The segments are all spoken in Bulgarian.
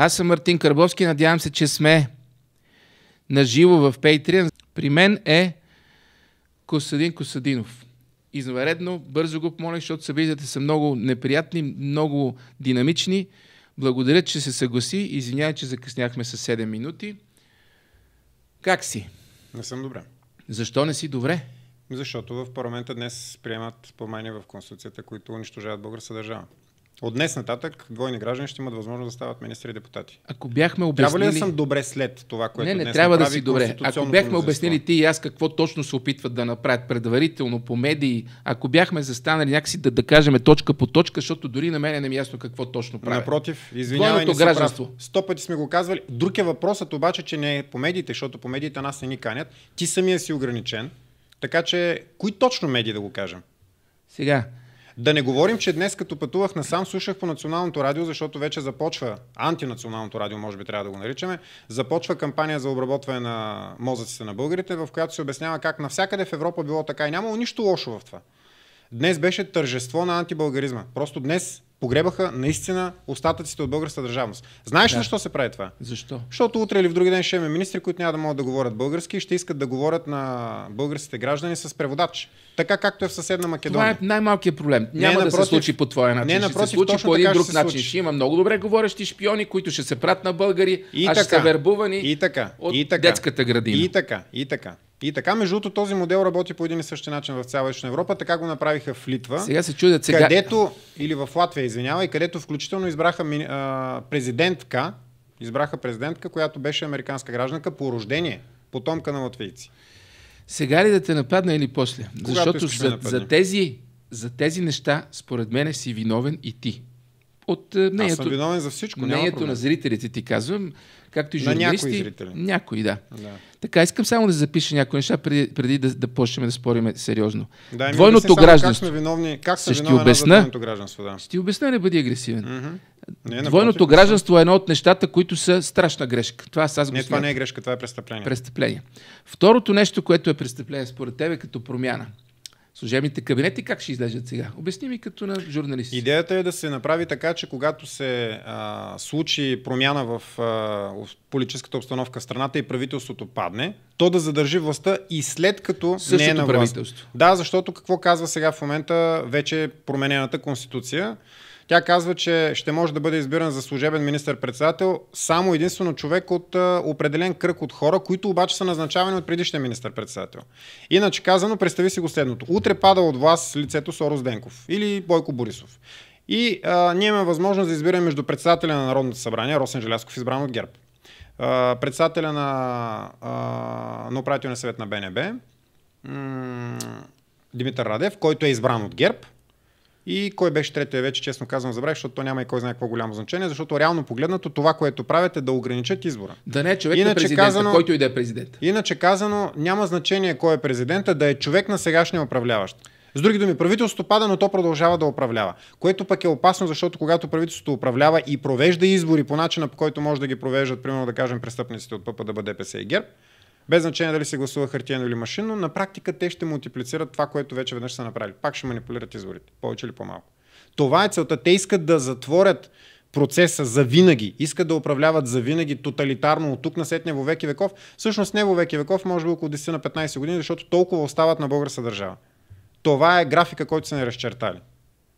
Аз съм Мартин Карбовски, надявам се, че сме на живо в Patreon. При мен е Косадин Косадинов. Изваредно, бързо го помолих, защото виждате са много неприятни, много динамични. Благодаря, че се съгласи. Извинявай, че закъсняхме с 7 минути. Как си? Не съм добре. Защо не си добре? Защото в парламента днес приемат промени в Конституцията, които унищожават българска държава. От днес нататък двойни граждани ще имат възможност да стават министри и депутати. Ако бяхме обяснили... Трябва ли да съм добре след това, което Не, не днес трябва да си добре. Ако бяхме обяснили ти и аз какво точно се опитват да направят предварително по медии, ако бяхме застанали някакси да, да кажем точка по точка, защото дори на мен е не ми ясно какво точно правят. Напротив, извинявай, не гражданство. Прав. Сто пъти сме го казвали. Друг е въпросът обаче, че не е по медиите, защото по медиите нас не ни канят. Ти самия си ограничен. Така че, кои точно медии да го кажем? Сега, да не говорим, че днес като пътувах насам, слушах по националното радио, защото вече започва, антинационалното радио може би трябва да го наричаме, започва кампания за обработване на мозъците на българите, в която се обяснява как навсякъде в Европа било така и нямало нищо лошо в това. Днес беше тържество на антибългаризма. Просто днес погребаха наистина остатъците от българската държавност. Знаеш ли да. защо се прави това? Защо? Защото утре или в други ден ще имаме министри, които няма да могат да говорят български и ще искат да говорят на българските граждани с преводач. Така както е в съседна Македония. Това е най-малкият проблем. Не, няма напротив, да се случи по твоя начин. Не, напротив, ще се случи по един друг начин. Случи. Ще има много добре говорещи шпиони, които ще се прат на българи, и а така, ще са вербувани и така, от и така, детската градина. И така, и така. И така, между другото, този модел работи по един и същи начин в цяла Европа. Така го направиха в Литва. Сега се чудят сега. Където или в Латвия, извинявай, където включително избраха а, президентка, избраха президентка, която беше американска гражданка по рождение, потомка на латвийци. Сега ли да те нападна или после? Когато Защото за, за, тези, за тези неща, според мен, си виновен и ти. От мнението, Аз съм виновен за всичко. Мнението на зрителите ти казвам както и журналисти. На някои зрители. Някои, да. да. Така, искам само да запиша някои неща, преди, преди да, да почнем да спорим сериозно. Да, Двойното гражданство. Как сме виновни, как са ще на обясна, гражданство, да. Ще ти обясня не бъди агресивен. Mm-hmm. Не, е Двойното напротив, гражданство е едно от нещата, които са страшна грешка. Това аз, аз Не, това не е грешка, това е престъпление. Престъпление. Второто нещо, което е престъпление според тебе като промяна – служебните кабинети как ще излежат сега? Обясни ми като на журналист. Идеята е да се направи така, че когато се а, случи промяна в, а, в политическата обстановка в страната и правителството падне, то да задържи властта и след като Същото не е на власт. Да, защото какво казва сега в момента вече променената конституция? Тя казва, че ще може да бъде избиран за служебен министър-председател само единствено човек от определен кръг от хора, които обаче са назначавани от предишния министър-председател. Иначе казано, представи си го следното. Утре пада от вас лицето Сорос Денков или Бойко Борисов. И а, ние имаме възможност да избираме между председателя на Народното събрание, Росен Желясков, избран от ГЕРБ, а, председателя на, а, на управителния съвет на БНБ, м- Димитър Радев, който е избран от ГЕРБ, и кой беше третия вече, честно казвам, забравих, защото то няма и кой знае какво голямо значение, защото реално погледнато това, което правят е да ограничат избора. Да не е човек иначе на казано, който и да е президент. Иначе казано, няма значение кой е президента, да е човек на сегашния управляващ. С други думи, правителството пада, но то продължава да управлява. Което пък е опасно, защото когато правителството управлява и провежда избори по начина, по който може да ги провеждат, примерно да кажем, престъпниците от ППДБ, ДПС и ГЕРБ, без значение дали се гласува хартиено или машинно, на практика те ще мултиплицират това, което вече веднъж са направили. Пак ще манипулират изборите, повече или по-малко. Това е целта. Те искат да затворят процеса за винаги, искат да управляват за винаги тоталитарно от тук на след него веки веков. Всъщност не веки веков, може би около 10 на 15 години, защото толкова остават на българска държава. Това е графика, който са ни разчертали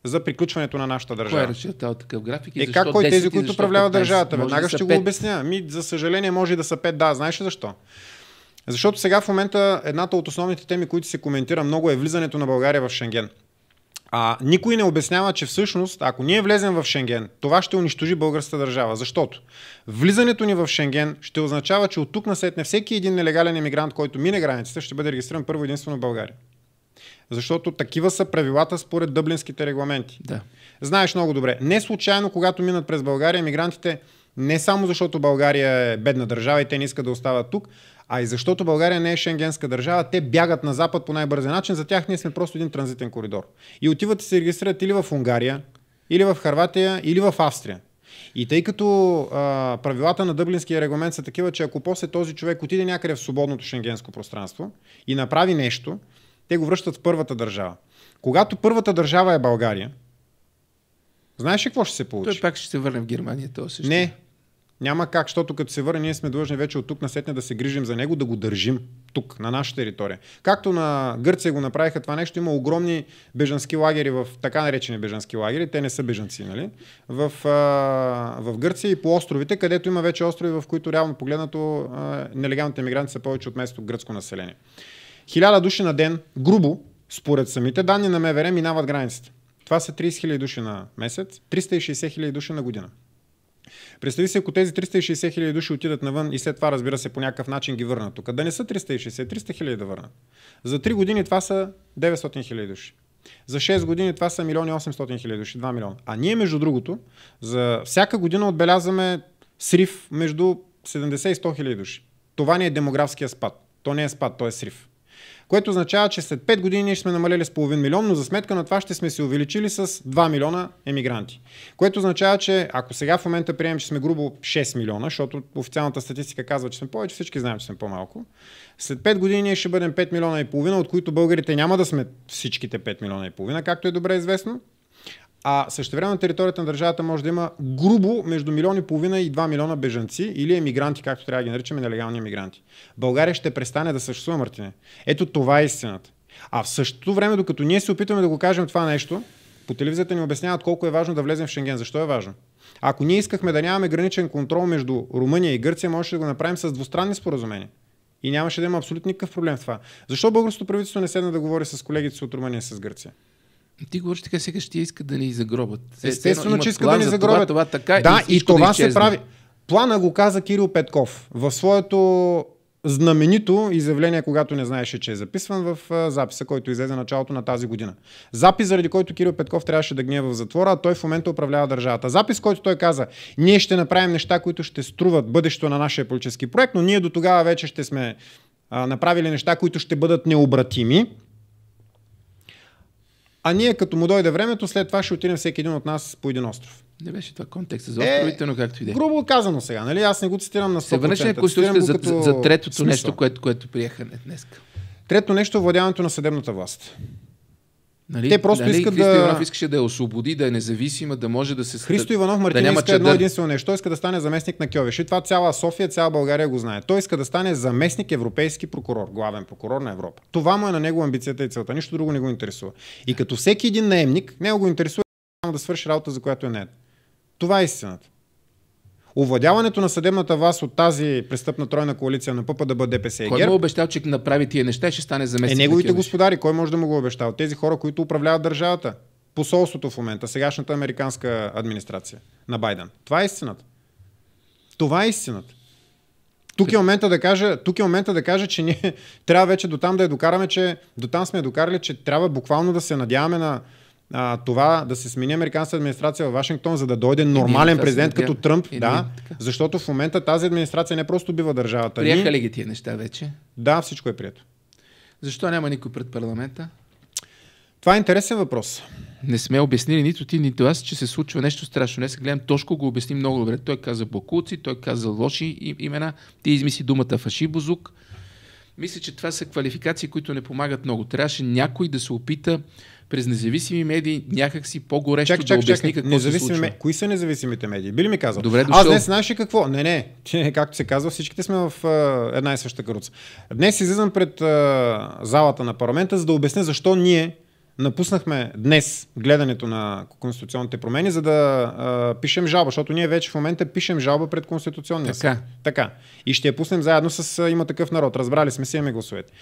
за приключването на нашата държава. Кой е разчертал такъв график? И е, как кой е тези, които управляват държавата? Веднага ще го обясня. Ми, за съжаление, може и да са 5. Да, знаеш ли защо? Защото сега в момента едната от основните теми, които се коментира много е влизането на България в Шенген. А, никой не обяснява, че всъщност, ако ние влезем в Шенген, това ще унищожи българската държава. Защото влизането ни в Шенген ще означава, че от тук на след не всеки един нелегален емигрант, който мине границата, ще бъде регистриран първо единствено в България. Защото такива са правилата според дъблинските регламенти. Да. Знаеш много добре. Не случайно, когато минат през България, емигрантите не само защото България е бедна държава и те не искат да остават тук, а и защото България не е шенгенска държава, те бягат на Запад по най-бързия начин. За тях ние сме просто един транзитен коридор. И отиват и се регистрират или в Унгария, или в Харватия, или в Австрия. И тъй като а, правилата на Дъблинския регламент са такива, че ако после този човек отиде някъде в свободното шенгенско пространство и направи нещо, те го връщат в първата държава. Когато първата държава е България, знаеш ли какво ще се получи? Той пак ще се върне в Германия, то също. Не, няма как, защото като се върне, ние сме длъжни вече от тук на насетне да се грижим за него, да го държим тук, на наша територия. Както на Гърция го направиха това нещо, има огромни бежански лагери в така наречени бежански лагери, те не са бежанци, нали? В, в Гърция и по островите, където има вече острови, в които реално погледнато нелегалните мигранти са повече от местното гръцко население. Хиляда души на ден, грубо, според самите данни на МВР, минават границите. Това са 30 000 души на месец, 360 000 души на година. Представи си, ако тези 360 хиляди души отидат навън и след това, разбира се, по някакъв начин ги върнат. Тук да не са 360, 300 хиляди да върнат. За 3 години това са 900 хиляди души. За 6 години това са 1 800 хиляди души, 2 милиона. А ние, между другото, за всяка година отбелязваме срив между 70 и 100 хиляди души. Това не е демографския спад. То не е спад, то е срив което означава, че след 5 години ние ще сме намалели с половин милион, но за сметка на това ще сме се увеличили с 2 милиона емигранти. Което означава, че ако сега в момента приемем, че сме грубо 6 милиона, защото официалната статистика казва, че сме повече, всички знаем, че сме по-малко, след 5 години ние ще бъдем 5 милиона и половина, от които българите няма да сме всичките 5 милиона и половина, както е добре известно, а също време на територията на държавата може да има грубо между милион и половина и 2 милиона бежанци или емигранти, както трябва да ги наричаме, нелегални емигранти. България ще престане да съществува, Мартине. Ето това е истината. А в същото време, докато ние се опитваме да го кажем това нещо, по телевизията ни обясняват колко е важно да влезем в Шенген. Защо е важно? Ако ние искахме да нямаме граничен контрол между Румъния и Гърция, можеше да го направим с двустранни споразумения. И нямаше да има абсолютно никакъв проблем в това. Защо българското правителство не седна да говори с колегите си от Румъния с Гърция? Ти говориш така, сега ти иска да ни загробят. Естествено, че иска да ни загробят. Това, това, така, да, и, и това да се прави. Плана го каза Кирил Петков в своето знаменито изявление, когато не знаеше, че е записван в записа, който излезе началото на тази година. Запис, заради който Кирил Петков трябваше да гния в затвора, а той в момента управлява държавата. Запис, който той каза, ние ще направим неща, които ще струват бъдещето на нашия политически проект, но ние до тогава вече ще сме направили неща, които ще бъдат необратими а ние като му дойде времето, след това ще отидем всеки един от нас по един остров. Не беше това контекст за островите, е, но както и да е. Грубо казано сега, нали? Аз не го цитирам на 100%. Се върнеш на Конституцията за, като... за, третото смисъл. нещо, което, което приеха днес. Трето нещо е владяването на съдебната власт. Нали, Те просто нали, искат Христо да... Иванов искаше да я освободи, да е независима, да може да се... Христо Иванов Мартин да иска чадър. едно единствено нещо. Той иска да стане заместник на Кьовиш. И това цяла София, цяла България го знае. Той иска да стане заместник европейски прокурор, главен прокурор на Европа. Това му е на него амбицията и целта. Нищо друго не го интересува. И като всеки един наемник, него го интересува само да свърши работа, за която е нет. Това е истината овладяването на съдебната власт от тази престъпна тройна коалиция на ППДБ, ДПС и Кой му е обещал, че направи тия неща ще стане заместник? Е, неговите господари, кой може да му го обещал? Тези хора, които управляват държавата. Посолството в момента, сегашната американска администрация на Байден. Това е истината. Това е истината. Тук е момента да кажа, тук е момента да кажа че ние трябва вече до там да я докараме, че до там сме я докарали, че трябва буквално да се надяваме на, а, това да се смени американската администрация в Вашингтон, за да дойде нормален ние, президент като Тръмп, и да, ние, защото в момента тази администрация не просто бива държавата. Приеха ли ги тия неща вече? Да, всичко е прието. Защо няма никой пред парламента? Това е интересен въпрос. Не сме обяснили нито ти, нито аз, че се случва нещо страшно. Днес гледам, Тошко го обясни много добре. Той каза бокуци, той каза лоши имена, ти измисли думата фаши бузук. Мисля, че това са квалификации, които не помагат много. Трябваше някой да се опита през независими медии някакси по-горещо чак, чак, обясни чак, какво независими, се случва. Кои са независимите медии? били ми казал? Добре, дошъл. Аз днес знаеш какво? Не, не. Както се казва, всичките сме в uh, една и съща каруца. Днес излизам пред uh, залата на парламента, за да обясня защо ние напуснахме днес гледането на конституционните промени, за да а, пишем жалба, защото ние вече в момента пишем жалба пред Конституционния така. Така. И ще я пуснем заедно с а, Има такъв народ. Разбрали сме си, имаме гласовете.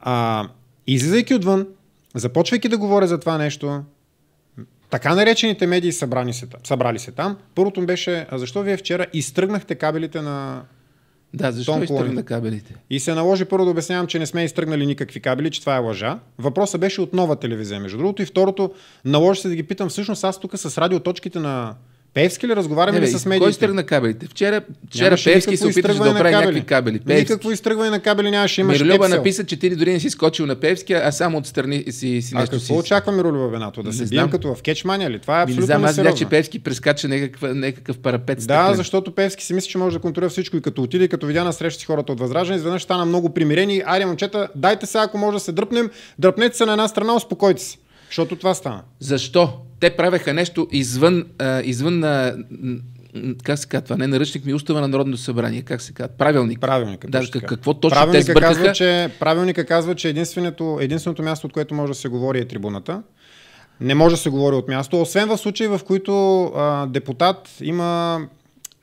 А, излизайки отвън, започвайки да говоря за това нещо, така наречените медии събрани се, събрали се там. Първото ми беше, а защо вие вчера изтръгнахте кабелите на да, защо изтръгна кабелите? И се наложи първо да обяснявам, че не сме изтръгнали никакви кабели, че това е лъжа. Въпросът беше от нова телевизия, между другото. И второто, наложи се да ги питам, всъщност аз тук с радиоточките на Певски ли разговаряме ли с медиите? Кой стръгна кабелите? Вчера, вчера Певски се опиташе да оправи някакви кабели. Певски. Никакво изтръгване на кабели нямаше. Имаш Миролюба написа, че ти дори не си скочил на Певски, а само отстрани си, си нещо. А какво си... очаква Миролюба Венато? Да не се бием като в кечмания ли? Това е абсолютно не знам, аз видях, че Певски прескача некакъв някакъв парапет. Да, стъклен. защото Певски си мисли, че може да контролира всичко и като отиде, като видя на среща хората от Възраждане, изведнъж стана много примирени. Айде, момчета, дайте сега, ако може да се дръпнем, дръпнете се на една страна, успокойте се. Защото това стана. Защо? Те правеха нещо извън, а, извън на, как се казва, не наръчник ми, устава на Народното събрание, как се казва, правилник. Правилника. Да, как, какво точно правилника те Казва, че, правилника казва, че единственото, единственото място, от което може да се говори е трибуната. Не може да се говори от място, освен в случаи, в които а, депутат има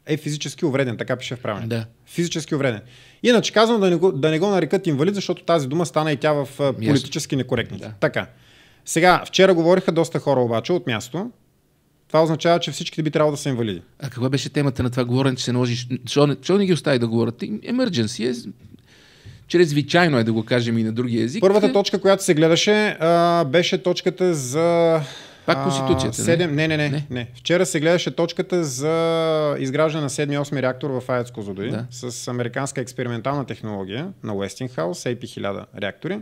е физически увреден, така пише в правилника. Да. Физически увреден. Иначе казвам да не, го, да не го нарекат инвалид, защото тази дума стана и тя в политически некоректни. Да. Така. Сега, вчера говориха доста хора обаче от място. Това означава, че всички би трябвало да са инвалиди. А каква беше темата на това говорене, че се наложи? Що не ги остави да говорят? Emergency е чрезвичайно е да го кажем и на други език. Първата точка, която се гледаше, а, беше точката за... Пак Конституцията, 7... не? Не, не, не, не, не. Вчера се гледаше точката за изграждане на 7-8 реактор в АЕЦ Козодой да. с американска експериментална технология на Westinghouse, AP1000 реактори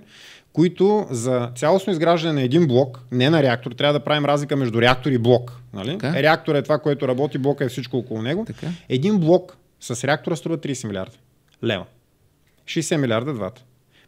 които за цялостно изграждане на един блок, не на реактор, трябва да правим разлика между реактор и блок. Нали? Реактор е това, което работи, блока е всичко около него. Така. Един блок с реактора струва 30 милиарда лева. 60 милиарда двата.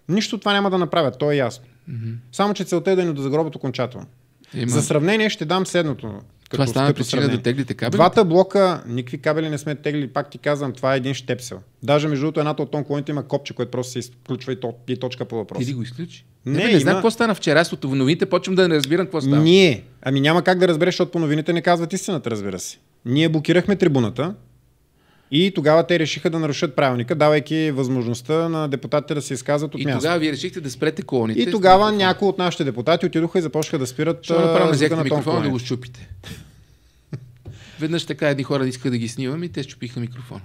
Нищо това няма да направят, то е ясно. Mm-hmm. Само, че целта е да ни дозагробят окончателно. Има... За сравнение ще дам следното. Това като, стана като причина сравнение. да теглите кабели? Двата блока, никакви кабели не сме тегли, пак ти казвам, това е един щепсел. Даже между другото, едната от тонклоните има копче, което просто се изключва и, то, и точка по въпроса. Ти го изключи? Не, не, не има... знам какво стана вчера, аз от новините почвам да не разбирам какво стана. Ние. Ами няма как да разбереш, защото по новините не казват истината, разбира се. Ние блокирахме трибуната, и тогава те решиха да нарушат правилника, давайки възможността на депутатите да се изказват от и място. И тогава вие решихте да спрете колоните. И тогава някои от нашите депутати отидоха и започнаха да спират. Ще направим взехте на микрофона да го щупите. Веднъж така едни хора да искаха да ги снимам и те щупиха микрофона.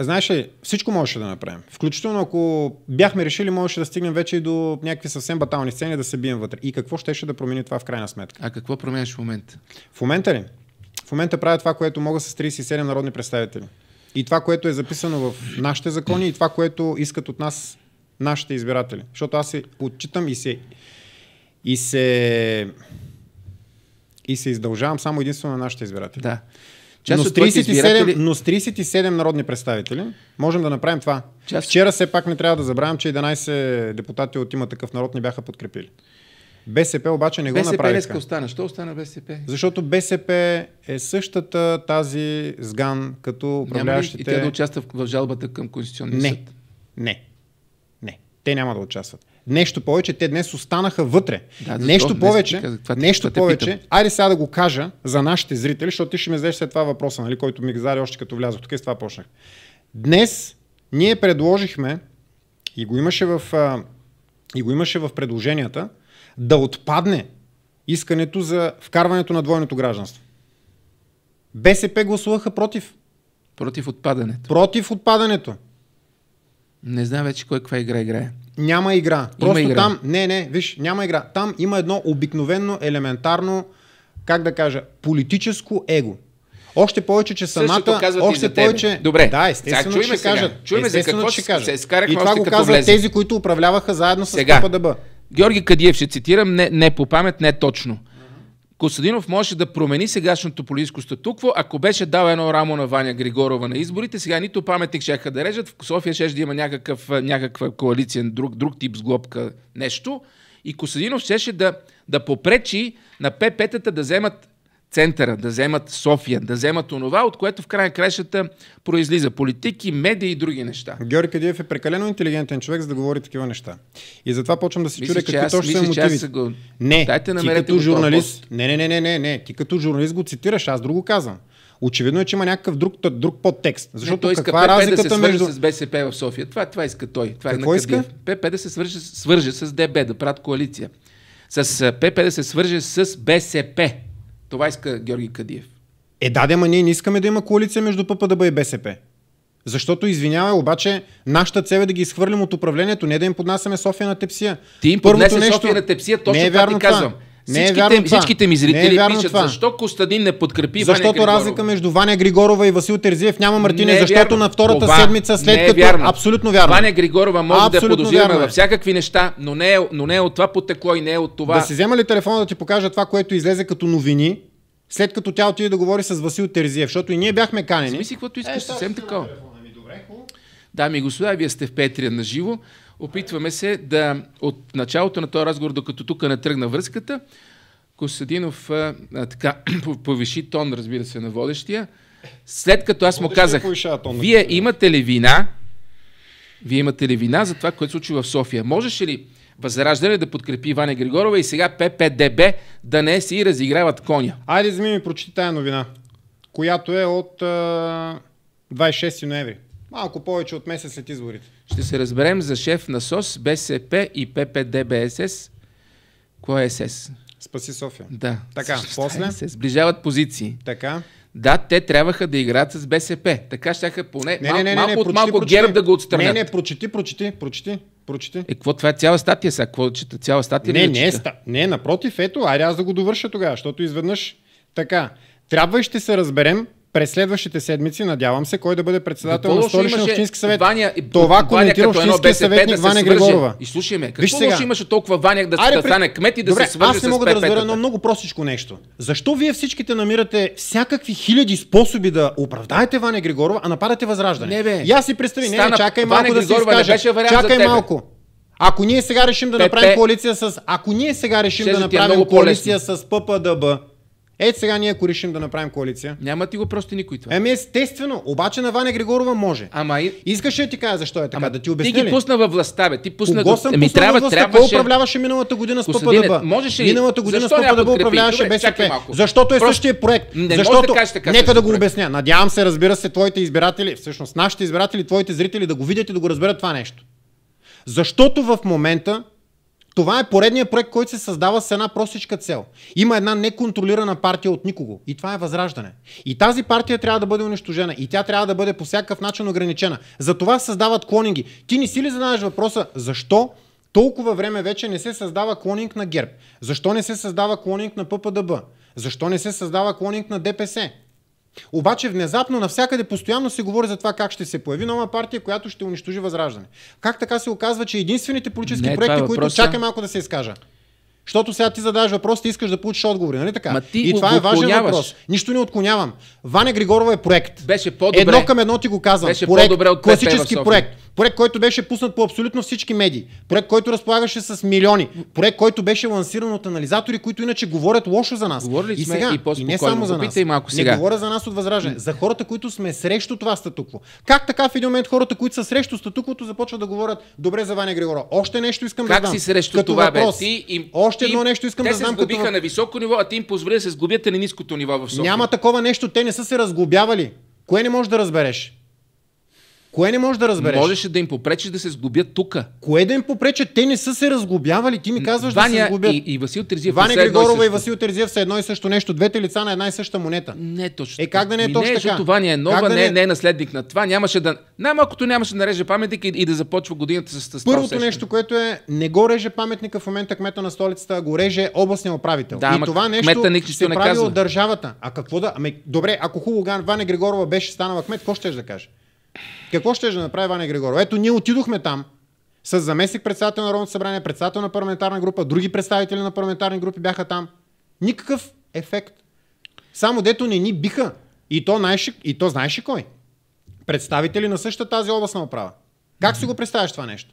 Знаеш ли, всичко можеше да направим. Включително ако бяхме решили, можеше да стигнем вече и до някакви съвсем батални сцени да се бием вътре. И какво щеше да промени това в крайна сметка? А какво променяш в момента? В момента ли? В момента правя това, което мога с 37 народни представители и това, което е записано в нашите закони и това, което искат от нас нашите избиратели. Защото аз се отчитам и се, и се, и се издължавам само единствено на нашите избиратели. Да. но, с 37, избиратели... но с 37 народни представители можем да направим това. Част... Вчера все пак не трябва да забравям, че 11 депутати от има такъв народ не бяха подкрепили. БСП обаче не го БСП направиха. БСП днес остана. Що остана БСП? Защото БСП е същата тази сган като управляващите... Няма ли и те да участват в жалбата към Конституционния не. съд? Не. Не. Те няма да участват. Нещо повече, те днес останаха вътре. Да, нещо това, повече, казах, това, нещо това повече. Питам. Айде сега да го кажа за нашите зрители, защото ти ще ми зададеш след това въпроса, нали, който ми зададе още като влязох. Тук и с това почнах. Днес ние предложихме и го имаше в, и го имаше в предложенията, да отпадне искането за вкарването на двойното гражданство. БСП гласуваха против. Против отпадането. Против отпадането. Не знам вече кой каква игра играе. Няма игра. Просто игра. там, не, не, виж, няма игра. Там има едно обикновено, елементарно, как да кажа, политическо его. Още повече, че самата... Още повече... Добре. Да, естествено, сега, че кажат. Чуваме за какво ще кажат. Се и това го казват тези, които управляваха заедно с КПДБ. Георги Кадиев ще цитирам, не, не по памет, не точно. Косадинов можеше да промени сегашното политическо статукво, ако беше дал едно рамо на Ваня Григорова на изборите. Сега нито паметник ще да режат, в София ще да има някакъв, някаква коалиция, друг, друг тип сглобка, нещо. И Косадинов щеше да, да попречи на ПП-тата да вземат центъра, да вземат София, да вземат онова, от което в край крещата произлиза политики, медии и други неща. Георги Кадиев е прекалено интелигентен човек, за да говори такива неща. И затова почвам да си чуя. какви аз, точно са мотивите. Го... Не, Дайте ти като журналист. Не, не, не, не, не, не, ти като журналист го цитираш, аз друго казвам. Очевидно е, че има някакъв друг, друг подтекст. Защото не, той каква иска е да се между... с БСП в София. Това, това иска той. Това е Какво е иска? ПП да се свърже, свърже с ДБ, да правят коалиция. С ПП да се свърже с БСП. Това иска Георги Кадиев. Е, да, ама ние не искаме да има коалиция между ППДБ и БСП. Защото, извинявай, обаче нашата цел е да ги изхвърлим от управлението, не да им поднасяме София на тепсия. Ти им Първото нещо... София на тепсия, точно не е това ти казвам. Това. Не е всичките, е вярно всичките ми зрители не е пишат, това. защо Костадин не подкрепи Защото Ваня разлика между Ваня Григорова и Васил Терзиев няма Мартине, е защото вярно. на втората Това седмица след е като... Вярно. Абсолютно вярно. Ваня Григорова може Абсолютно да подозираме е. във всякакви неща, но не, е, но не е от това потекло и не е от това. Да си взема ли телефона да ти покажа това, което излезе като новини, след като тя отиде да говори с Васил Терзиев, защото и ние бяхме канени. Смисли, каквото искаш, е, съвсем такова. Дами и господа, вие сте в Петрия на живо. Опитваме се да от началото на този разговор, докато тук не тръгна връзката, Костадинов а, така повиши тон, разбира се, на водещия. След като аз му казах, вие имате ли вина, вие имате ли вина за това, което случи в София? Можеше ли Възраждане да подкрепи Ваня Григорова и сега ППДБ да не си разиграват коня? Айде, вземи ми прочитай новина, която е от а, 26 ноември. Малко повече от месец след изборите. Ще се разберем за шеф на СОС, БСП и ППДБСС. Кой е СС? Спаси София. Да. Така, после. Се сближават позиции. Така. Да, те трябваха да играят с БСП. Така щяха поне не, не, не, не, малко не, не, от малко прочити. герб да го отстранят. Не, не, прочети, прочети, прочети. Прочети. Е, какво това е цяла статия сега? Какво чета цяла статия? Не, не, ста... не, напротив, ето, айде аз да го довърша тогава, защото изведнъж така. Трябва и ще се разберем през следващите седмици, надявам се, кой да бъде председател на столичния общински съвет. Ваня, Това коментира общинския съветник да Ваня Григорова. И слушай ме, какво сега. имаше толкова Ваня да, Аре, да стане кмет и да Добре, се свърже Аз не мога да разбера едно много простичко нещо. Защо вие всичките намирате всякакви хиляди способи да оправдаете Ваня Григорова, а нападате възраждане? Не бе. И аз си представи, Стана... не, чакай малко Ваня да си изкажа. Чакай малко. Ако ние сега решим да направим коалиция с... Ако ние сега решим да е направим коалиция с ППДБ, ето сега ние, ако решим да направим коалиция. Няма ти го просто никой това. Еми естествено, обаче на Ваня Григорова може. Ама и... Искаш ли ти кажа защо е така, Ама, да ти обясня Ти ги ли? пусна във властта, бе. Ти пусна Кого го... съм Ами трябва, властта, трябваше... Кой управляваше миналата година с ППДБ? Можеше ли... Миналата година с ППДБ управляваше без БСП. Защото е просто... същия проект. Не Защото... Да така, Нека да го обясня. Надявам се, разбира се, твоите избиратели, всъщност нашите избиратели, твоите зрители да го видят и да го разберат това нещо. Защото в момента това е поредният проект, който се създава с една простичка цел. Има една неконтролирана партия от никого. И това е възраждане. И тази партия трябва да бъде унищожена. И тя трябва да бъде по всякакъв начин ограничена. За това създават клонинги. Ти не си ли задаваш въпроса защо толкова време вече не се създава клонинг на ГЕРБ? Защо не се създава клонинг на ППДБ? Защо не се създава клонинг на ДПС? Обаче внезапно навсякъде постоянно се говори за това как ще се появи нова партия, която ще унищожи възраждане. Как така се оказва, че единствените политически Не, е проекти, е които чакай малко да се изкажа. Защото сега ти задаваш въпрос, ти искаш да получиш отговори, нали така? Ма ти и това е важен въпрос. Нищо не отклонявам. Ваня Григорова е проект. Беше по-добре. Едно към едно ти го казвам. Беше проект, по-добре от класически проект. Проект, който беше пуснат по абсолютно всички медии. Проект, който разполагаше с милиони. Проект, който беше лансиран от анализатори, които иначе говорят лошо за нас. Говорили и сме сега, и, и не само за нас. Малко сега. Не говоря за нас от възраждане. За хората, които сме срещу това статукво. Как така в един момент хората, които са срещу статуквото, започват да говорят добре за Ваня Григора? Още нещо искам как да знам. Как си срещу като това, въпрос. бе? Ти им, Още едно нещо искам да знам. Те се сгубиха като... на високо ниво, а ти им позволи да се сгубят на ниското ниво в София. Няма такова нещо, те не са се разглобявали. Кое не можеш да разбереш? Кое не можеш да разбереш? Можеше да им попречиш да се сглобят тук. Кое да им попрече? Те не са се разглобявали. Ти ми казваш Ваня да се сглобят. И, и Васил Терзиев. Ваня Григорова и, и Васил Терзиев са едно и също нещо. Двете лица на една и съща монета. Не точно. Е, как да не е точно не, така? Защото е нова, как да не, е- не, е? не, е наследник на това. Нямаше да. Най-малкото нямаше да нареже паметник и, и да започва годината с това. Първото усещане. нещо, което е, не го реже паметника в момента кмета на столицата, а го реже областния управител. Да, и това нещо се не прави от държавата. А какво да. Ами, добре, ако хубаво Ваня Григорова беше станала кмет, какво ще да кажеш? Какво ще да направи Ваня Григоров? Ето, ние отидохме там с заместник председател на Народното събрание, председател на парламентарна група, други представители на парламентарни групи бяха там. Никакъв ефект. Само дето не ни биха. И то, най-шик, и то знаеш и кой? Представители на същата тази областна управа. Как си го представяш това нещо?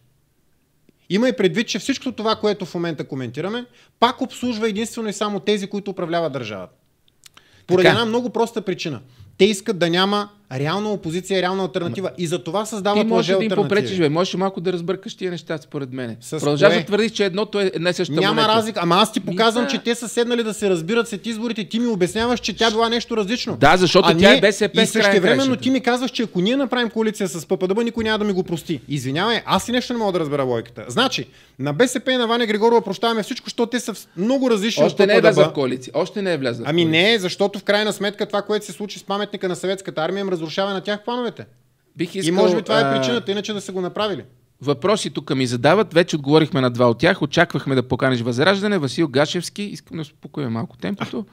Има и предвид, че всичко това, което в момента коментираме, пак обслужва единствено и само тези, които управляват държавата. Поради така. една много проста причина. Те искат да няма реална опозиция, реална альтернатива. и за това създава Ти можеш да им попречиш, бе. Можеш малко да разбъркаш тия неща, според мен. Продължаваш да твърдиш, че едното е една съща Няма монета. разлика. Ама аз ти показвам, че те са седнали да се разбират след изборите. Ти ми обясняваш, че тя била нещо различно. Да, защото а тя не... е БСП. И също времено ти ми казваш, че ако ние направим коалиция с ППДБ, никой няма да ми го прости. Извинявай, аз и нещо не мога да разбера логиката. Значи, на БСП и на Ваня Григорова прощаваме всичко, защото те са много различни. Още не е влязла в коалиция. Още не е влязла. Ами не, защото в крайна сметка това, което се случи с паметника на съветската армия, е разрушава на тях плановете. Бих искал, и може би това е причината, иначе да са го направили. Въпроси тук ми задават. Вече отговорихме на два от тях. Очаквахме да поканеш Възраждане. Васил Гашевски. Искам да успокоя малко темпото.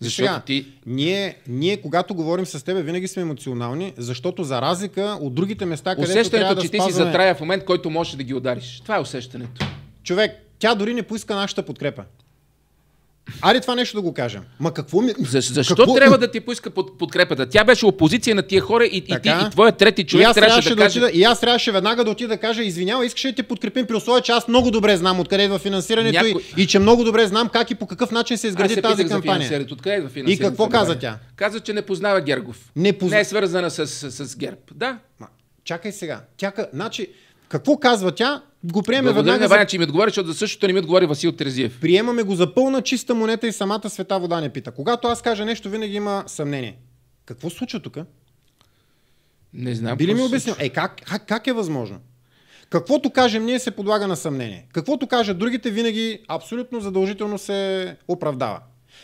Защото Сега, ти... ние, ние, когато говорим с теб, винаги сме емоционални, защото за разлика от другите места, където Усещането, трябва да че спазваме... ти си затрая в момент, който можеш да ги удариш. Това е усещането. Човек, тя дори не поиска нашата подкрепа. Аре това нещо да го кажем. Ма какво ми... За, защо какво... трябва да ти поиска под, подкрепата? Тя беше опозиция на тия хора и, така? и, ти, и твоя трети човек и трябваше да, да каже... Да, и аз трябваше веднага да отида да кажа, извинявай, искаш да те подкрепим при условие, че аз много добре знам откъде идва финансирането Няко... и, и, че много добре знам как и по какъв начин се изгради се тази кампания. Откъде идва финансирането? И какво каза тя? Каза, че не познава Гергов. Не, позна... не е свързана с, с, с, с Герб. Да. Ма, чакай сега. Тя, значи, какво казва тя? го приеме Благодаря веднага. Благодаря, че ми отговаря, защото за същото не ми отговори Васил Терзиев. Приемаме го за пълна чиста монета и самата света вода не пита. Когато аз кажа нещо, винаги има съмнение. Какво случва тук? Не знам. Били ми обяснил? Е, как, как, как е възможно? Каквото кажем ние се подлага на съмнение. Каквото кажат другите винаги абсолютно задължително се оправдава.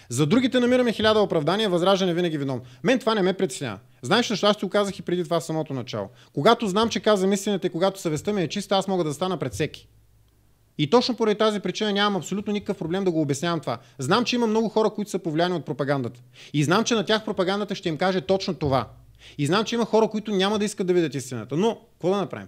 За другите намираме хиляда оправдания, възраждане винаги виновно. Мен това не ме притеснява. Знаеш нещо, аз ти го казах и преди това в самото начало. Когато знам, че казвам истината и когато съвестта ми е чиста, аз мога да стана пред всеки. И точно поради тази причина нямам абсолютно никакъв проблем да го обяснявам това. Знам, че има много хора, които са повлияни от пропагандата. И знам, че на тях пропагандата ще им каже точно това. И знам, че има хора, които няма да искат да видят истината. Но, какво да направим?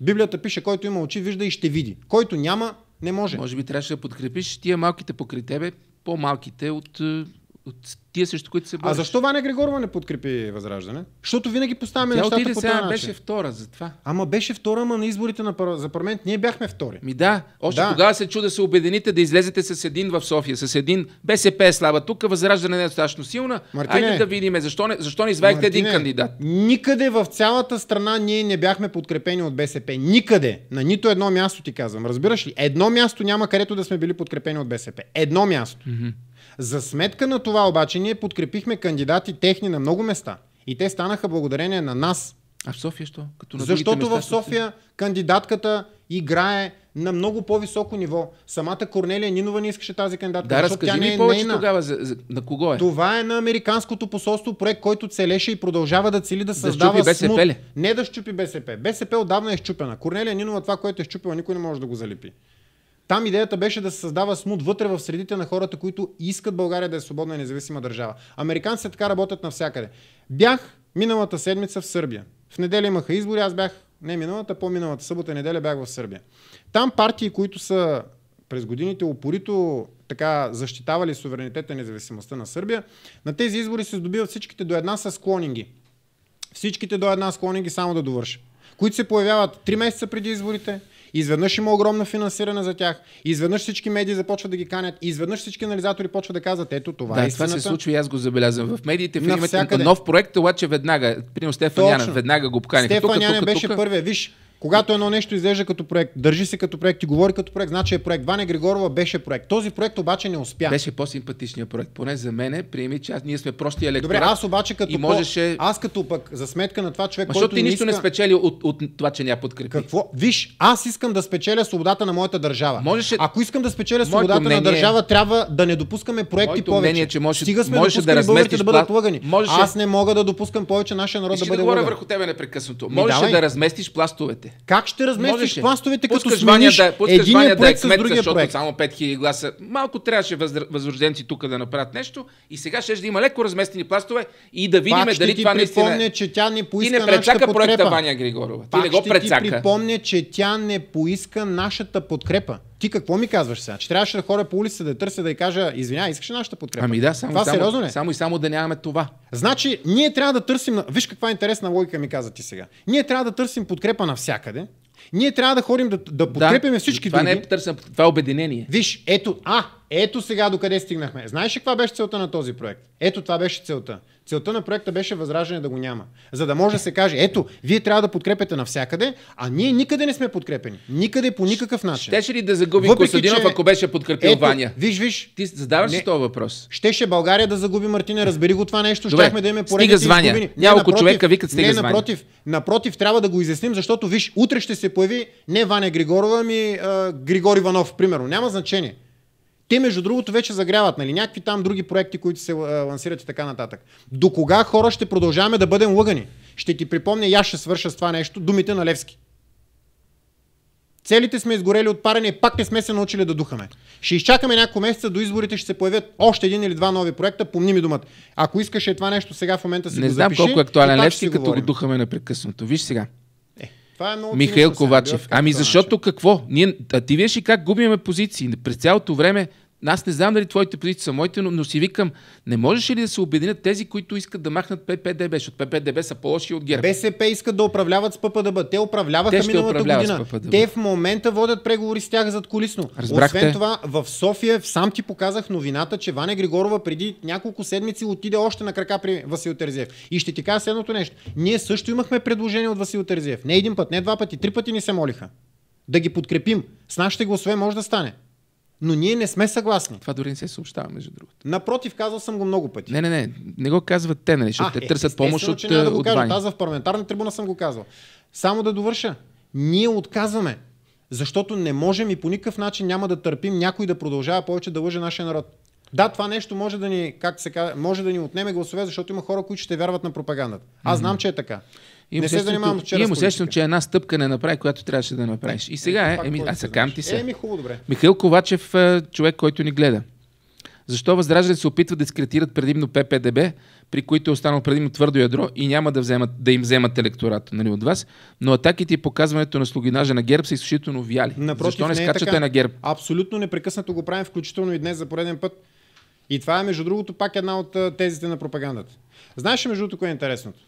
Библията пише, който има очи, вижда и ще види. Който няма, не може. Може би трябваше да подкрепиш тия малките покрай тебе, по-малките от е, от тия срещу които се бориш. А защо Ваня Григорова не подкрепи Възраждане? Защото винаги поставяме Тя нещата по този начин. беше втора, затова. Ама беше втора, ама на изборите на пар... за парламент ние бяхме втори. Ми да, още да. тогава се чу да се обедините, да излезете с един в София, с един БСП е слаба. Тук Възраждане не е достатъчно силна. Мартине, Айде е. да видим, защо не, защо не извадихте Мартине, един е. кандидат? Никъде в цялата страна ние не бяхме подкрепени от БСП. Никъде. На нито едно място ти казвам. Разбираш ли? Едно място няма където да сме били подкрепени от БСП. Едно място. Mm-hmm. За сметка на това обаче ние подкрепихме кандидати техни на много места. И те станаха благодарение на нас. А в София що? Като на Защото в София кандидатката играе на много по-високо ниво. Самата Корнелия Нинова не искаше тази кандидатка. Да, разкажи тя не е повече нейна. тогава за, за, на кого е. Това е на Американското посолство проект, който целеше и продължава да цели да създава да смут. БСП ли? Не да щупи БСП. БСП отдавна е щупена. Корнелия Нинова това, което е щупила, никой не може да го залепи. Там идеята беше да се създава смут вътре в средите на хората, които искат България да е свободна и независима държава. Американците така работят навсякъде. Бях миналата седмица в Сърбия. В неделя имаха избори, аз бях не миналата, по-миналата събота и неделя бях в Сърбия. Там партии, които са през годините упорито така защитавали суверенитета и независимостта на Сърбия, на тези избори се здобиват всичките до една с клонинги. Всичките до една с клонинги, само да довърша. Които се появяват 3 месеца преди изборите, изведнъж има огромно финансиране за тях, изведнъж всички медии започват да ги канят, изведнъж всички анализатори почват да казват, ето това да, е истината. това се случва и аз го забелязвам. В медиите, в нов проект, обаче веднага, примерно Стефан Янев, веднага го поканиха. Стефан Янев беше тука. първия, виж, когато едно нещо изглежда като проект, държи се като проект и говори като проект, значи е проект. Ване Григорова беше проект. Този проект обаче не успя. Беше по-симпатичният проект. Поне за мене, приеми, че аз, ние сме прости електорат. Добре, аз обаче като и можеше... по... аз като пък за сметка на това човек, Защото който ти нищо не, иска... не спечели от, от, това, че няма подкрепи. Какво? Виж, аз искам да спечеля свободата на моята държава. Можеше... Ако искам да спечеля свободата мнение... на държава, трябва да не допускаме проекти Моето е, повече. Мнение, че може... Стига сме можеше да разместиш да бъдат лъгани. Можеше... Аз не мога да допускам повече нашия народ да бъде да говоря върху тебе непрекъснато. Можеше да разместиш пластовете пластовете? Как ще разместиш пластовете, като смениш да, единия проект да е кмет, с другия защото проект? само 5000 гласа. Малко трябваше възрожденци тук да направят нещо и сега ще, да е, има леко разместени пластове и да видим дали ти това е. припомня, наистина... че тя не поиска Ти не прецака проекта Ваня Григорова. Пак ти не го ще ти припомня, че тя не поиска нашата подкрепа. Ти какво ми казваш сега? Че трябваше да хора по улицата да търся да й кажа, извинявай, искаш нашата подкрепа? Ами да, само, това само, сериозно ли? Е? само и само да нямаме това. Значи, ние трябва да търсим, виж каква е интересна логика ми каза ти сега. Ние трябва да търсим подкрепа навсякъде, ние трябва да ходим да, да подкрепяме да, всички това други. Това не е търсен, това е обединение. Виж, ето, а, ето сега докъде стигнахме. Знаеш ли каква беше целта на този проект? Ето това беше целта. Целта на проекта беше възражение да го няма. За да може да се каже, ето, вие трябва да подкрепяте навсякъде, а ние никъде не сме подкрепени. Никъде по никакъв начин. Щеше ли да загубим Въпреки, Костадинов, че... ако беше подкрепил ето, Ваня? Виж, виж. Ти задаваш ли този въпрос? Щеше България да загуби Мартина, разбери го това нещо, Добре, щяхме да имаме поредни Стига Няколко човека викат стига не, звания. Напротив, напротив, трябва да го изясним, защото виж, утре ще се появи не Ваня Григорова, ами а, Григор Иванов, примерно. Няма значение. Те, между другото, вече загряват, нали? Някакви там други проекти, които се лансират и така нататък. До кога хора ще продължаваме да бъдем лъгани? Ще ти припомня, аз ще свърша с това нещо, думите на Левски. Целите сме изгорели от парене и пак не сме се научили да духаме. Ще изчакаме няколко месеца до изборите, ще се появят още един или два нови проекта, помни ми думата. Ако е това нещо сега в момента си не го запиши. Не знам колко е актуален Левски, като го духаме непрекъснато. Виж сега. Това е много Михаил Ковачев. Е ами защото какво? Ние, а ти виеш и как губиме позиции. През цялото време аз не знам дали твоите позиции са моите, но, но си викам, не можеш ли да се обединят тези, които искат да махнат ППДБ, защото ППДБ са по-лоши от ГЕРБ. БСП искат да управляват с ППДБ. Те управляваха Те миналата година. Те в момента водят преговори с тях зад колисно. Разбрахте. Освен това, в София сам ти показах новината, че Ваня Григорова преди няколко седмици отиде още на крака при Васил Терзиев. И ще ти кажа следното нещо. Ние също имахме предложение от Васил Терзиев. Не един път, не два пъти, три пъти ни се молиха. Да ги подкрепим. С нашите гласове може да стане. Но ние не сме съгласни. Това дори не се съобщава, между другото. Напротив, казал съм го много пъти. Не, не, не. Не го казват те, нали? Защото те е, търсят помощ от. Че няма да го кажа. Аз в парламентарна трибуна съм го казвал. Само да довърша. Ние отказваме. Защото не можем и по никакъв начин няма да търпим някой да продължава повече да лъже нашия народ. Да, това нещо може да ни, как се казва, може да ни отнеме гласове, защото има хора, които ще вярват на пропагандата. Аз знам, че е така. И не се занимавам вчера. Имам усещането, че една стъпка не направи, която трябваше да направиш. И сега е, еми, аз сакам ти се. ми хубаво, добре. Михаил Ковачев, е, човек, който ни гледа. Защо възраждане се опитват да скретират предимно ППДБ, при които е останал предимно твърдо ядро и няма да, вземат, да им вземат електорат нали, от вас, но атаките и показването на слугинажа на ГЕРБ са изключително вяли. Напротив, Защо не, не е скачате така. на ГЕРБ? Абсолютно непрекъснато го правим, включително и днес за пореден път. И това е, между другото, пак една от тезите на пропагандата. Знаеш ли, между другото, кое е интересното?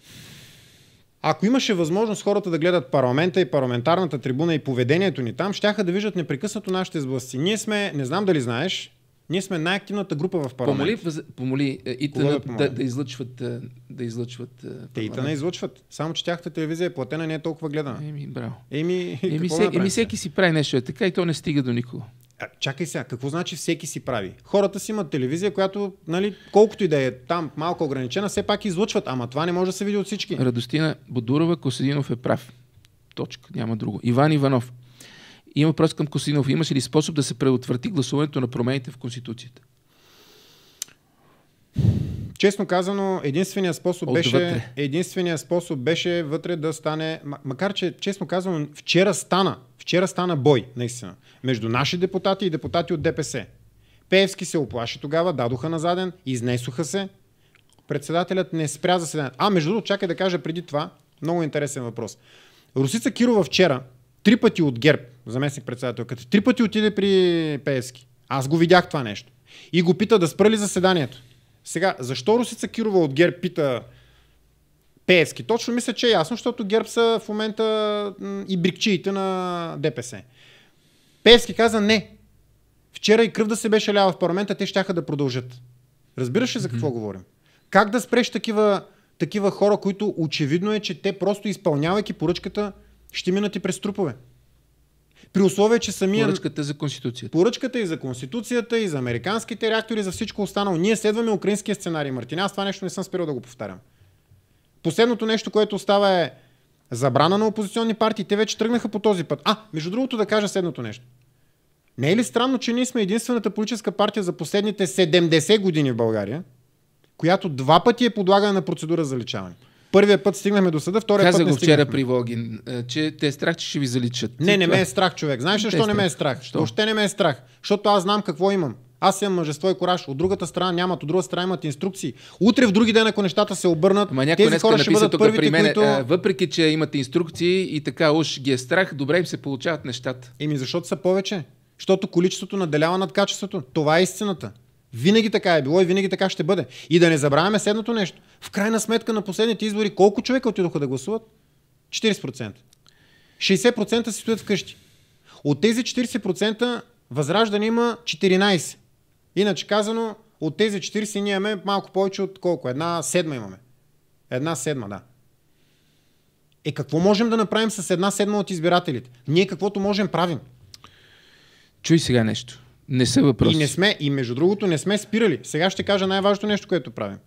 Ако имаше възможност хората да гледат парламента и парламентарната трибуна и поведението ни там, щяха да виждат непрекъснато нашите сблъсци. Ние сме, не знам дали знаеш, ние сме най-активната група в парламента. Помоли, помоли е, ИТА да, да, да, излъчват. Е, да излъчват е, Те и не излъчват. Само че тяхната телевизия е платена, не е толкова гледана. Еми, браво. Еми, еми, се, еми всеки си прави нещо е така и то не стига до никого. А, чакай сега, какво значи всеки си прави? Хората си имат телевизия, която, нали, колкото и да е там малко ограничена, все пак излъчват, ама това не може да се види от всички. Радостина Бодурова, Косединов е прав. Точка, няма друго. Иван Иванов. Има въпрос към Косинов. Имаше ли способ да се предотврати гласуването на промените в Конституцията? Честно казано, единственият способ, Отвътре. беше, единствения способ беше вътре да стане, макар че честно казано, вчера стана Вчера стана бой, наистина, между наши депутати и депутати от ДПС. Пеевски се оплаши тогава, дадоха на заден, изнесоха се. Председателят не спря заседанието. А, между другото, чакай да кажа преди това, много интересен въпрос. Русица Кирова вчера, три пъти от ГЕРБ, заместник председателката, три пъти отиде при Пеевски. Аз го видях това нещо. И го пита да спрали заседанието. Сега, защо Русица Кирова от ГЕРБ пита Пески. Точно мисля, че е ясно, защото ГЕРБ са в момента и брикчиите на ДПС. Пеевски каза не. Вчера и кръв да се беше лява в парламента, те ще да продължат. Разбираш ли за какво mm-hmm. говорим? Как да спреш такива, такива хора, които очевидно е, че те просто изпълнявайки поръчката, ще минат и през трупове. При условие, че самия... Поръчката за Конституцията. Поръчката и за Конституцията, и за американските реактори, и за всичко останало. Ние следваме украинския сценарий, Мартин. Аз това нещо не съм спирал да го повтарям. Последното нещо, което остава е забрана на опозиционни партии. Те вече тръгнаха по този път. А, между другото да кажа следното нещо. Не е ли странно, че ние сме единствената политическа партия за последните 70 години в България, която два пъти е подлагана на процедура за личаване? Първият път стигнахме до съда, втория път не го вчера при Волгин, е, че те е страх, че ще ви заличат. Не, не ме е, е страх, човек. Знаеш защо не ме е страх? Що? Въобще не ме е страх. Защото аз знам какво имам. Аз имам мъжество и кораж. От другата страна нямат, от друга страна имат инструкции. Утре в други ден, ако нещата се обърнат, Ма тези хора ще бъдат първите, при мен, които... А, въпреки, че имат инструкции и така уж ги е страх, добре им се получават нещата. Еми, защото са повече. Защото количеството наделява над качеството. Това е истината. Винаги така е било и винаги така ще бъде. И да не забравяме следното нещо. В крайна сметка на последните избори колко човека отидоха да гласуват? 40%. 60% си стоят вкъщи. От тези 40% възраждане има 14. Иначе казано, от тези 40 ние имаме малко повече от колко? Една седма имаме. Една седма, да. Е, какво можем да направим с една седма от избирателите? Ние каквото можем правим. Чуй сега нещо. Не са въпроси. И не сме, и между другото не сме спирали. Сега ще кажа най-важното нещо, което правим.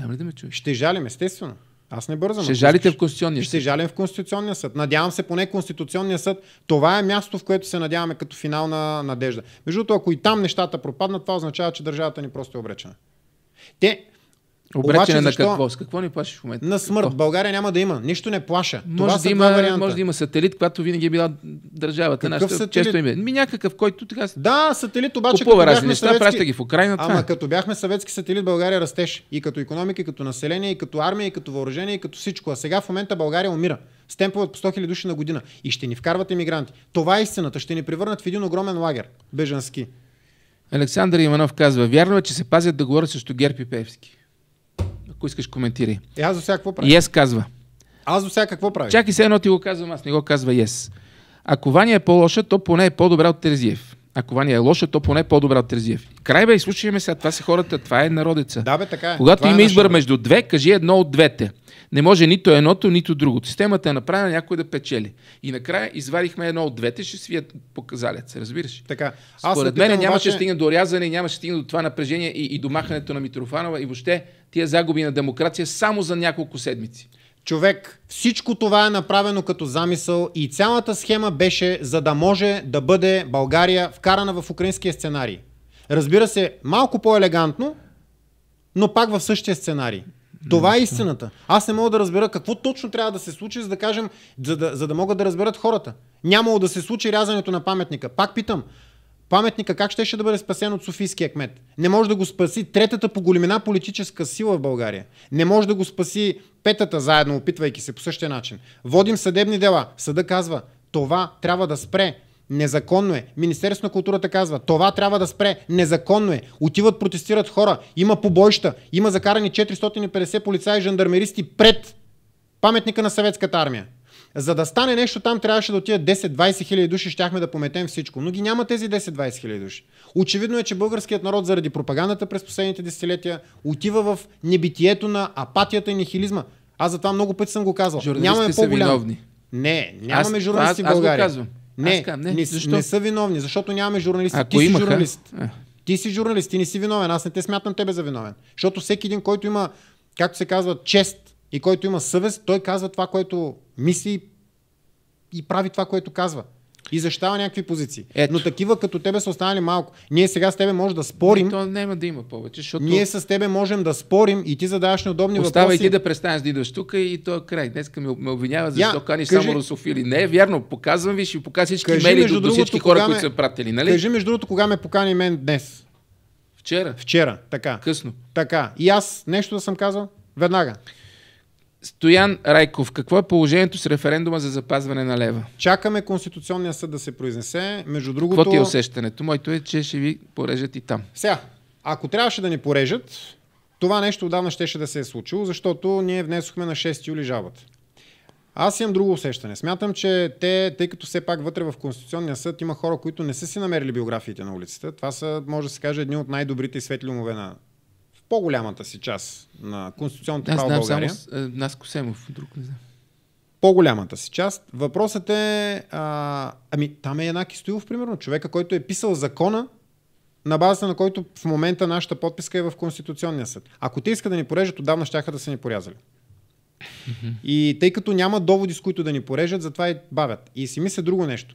Няма ли да ме чуеш? Ще жалим, естествено. Аз не бързам. Ще жалите в Конституционния съд. Ще жалим в Конституционния съд. Надявам се поне Конституционния съд. Това е място, в което се надяваме като финална надежда. Между другото, ако и там нещата пропаднат, това означава, че държавата ни просто е обречена. Те, Обречена Обаче, на какво? С какво ни плашиш в момента? На смърт. Какво? България няма да има. Нищо не плаша. Може, Това да има, може да има сателит, която винаги е била държавата. Какъв нашата, сателит? Често име. Ми някакъв, който така. се. Да, сателит, обаче. Купува разни неща, съветски... праща ги в Украина. Ама това. като бяхме съветски сателит, България растеше. И като економика, и като население, и като армия, и като въоръжение, и като всичко. А сега в момента България умира. С темпове от 100 000 души на година. И ще ни вкарват емигранти. Това е истината. Ще ни превърнат в един огромен лагер. Бежански. Александър Иванов казва, вярно е, че се пазят да говорят срещу Герпи Певски. Ако искаш, коментирай. И е, аз до сега какво правя? Yes казва. Аз до сега какво правя? Чакай се едно ти го казвам, аз не го казва Yes. Ако Ваня е по-лоша, то поне е по-добра от Терзиев ако ни е лошо, то поне по-добра от Терзиев. Край бе, изслушаме сега, това са хората, това е народеца. Да, бе, така е. Когато това е има е избор нашата. между две, кажи едно от двете. Не може нито едното, нито другото. Системата е направена някой да печели. И накрая извадихме едно от двете, ще свият показалец, разбираш? Така. Аз Според мен обаче... нямаше да стигне до рязане, нямаше да стигне до това напрежение и, и до махането на Митрофанова и въобще тия загуби на демокрация само за няколко седмици. Човек, всичко това е направено като замисъл и цялата схема беше за да може да бъде България вкарана в украинския сценарий. Разбира се, малко по-елегантно, но пак в същия сценарий. Това е истината. Аз не мога да разбера какво точно трябва да се случи, за да кажем, за да, за да могат да разберат хората. Нямало да се случи рязането на паметника. Пак питам, Паметника как щеше да бъде спасен от Софийския кмет? Не може да го спаси третата по големина политическа сила в България. Не може да го спаси петата заедно, опитвайки се по същия начин. Водим съдебни дела. Съда казва, това трябва да спре. Незаконно е. Министерството на културата казва, това трябва да спре. Незаконно е. Отиват, протестират хора. Има побойща. Има закарани 450 полицаи и жандармеристи пред паметника на съветската армия. За да стане нещо там, трябваше да отидат 10-20 хиляди души, щяхме да пометем всичко. Но ги няма тези 10-20 хиляди души. Очевидно е, че българският народ заради пропагандата през последните десетилетия отива в небитието на апатията и нихилизма. Аз затова много пъти съм го казал. нямаме по-голям. виновни. Не, нямаме аз, журналисти аз, в България. Аз го казвам. Не, аз казвам, не, не, защо? не са виновни, защото нямаме журналисти. Ако ти имаха, си журналист. А. Е. Ти си журналист, ти не си виновен. Аз не те смятам тебе за виновен. Защото всеки един, който има, както се казва, чест и който има съвест, той казва това, което мисли и прави това, което казва. И защитава някакви позиции. Ето. Но такива като тебе са останали малко. Ние сега с тебе може да спорим. Това то няма да има повече, защото... Ние с тебе можем да спорим и ти задаваш неудобни въпроси. Оставай и ти да престанеш да идваш тук и то е край. Днес ме, ме обвинява защо Я, каниш само русофили. Не е вярно. Показвам ви, ще покажа всички кажи, мейли до, до всички хора, ме... които са пратили. Нали? Кажи между другото, кога ме покани мен днес. Вчера. Вчера, така. Късно. Така. И аз нещо да съм казал? Веднага. Стоян Райков, какво е положението с референдума за запазване на лева? Чакаме Конституционния съд да се произнесе. Между другото... Какво ти е усещането? Моето е, че ще ви порежат и там. Сега, ако трябваше да ни порежат, това нещо отдавна щеше да се е случило, защото ние внесохме на 6 юли жалбата. Аз имам друго усещане. Смятам, че те, тъй като все пак вътре в Конституционния съд има хора, които не са си намерили биографиите на улицата. Това са, може да се каже, едни от най-добрите и светли умове на по-голямата си част на конституционното право в България. Само, е, нас Косемов, друг не знам. По-голямата си част. Въпросът е, а, ами там е Янаки Стоилов, примерно, човека, който е писал закона, на базата на който в момента нашата подписка е в Конституционния съд. Ако те искат да ни порежат, отдавна щяха да са ни порязали. Mm-hmm. И тъй като няма доводи, с които да ни порежат, затова и бавят. И си мисля друго нещо.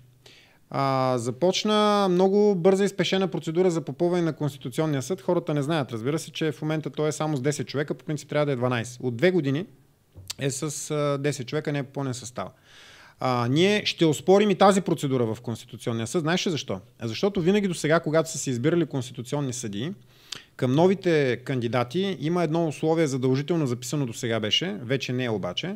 А, започна много бърза и спешена процедура за попълване на Конституционния съд. Хората не знаят, разбира се, че в момента той е само с 10 човека, по принцип трябва да е 12. От две години е с 10 човека, не е попълнен състава. А, ние ще оспорим и тази процедура в Конституционния съд. Знаеш ли защо? Защото винаги до сега, когато са се избирали конституционни съдии, към новите кандидати има едно условие задължително записано до сега беше, вече не е обаче,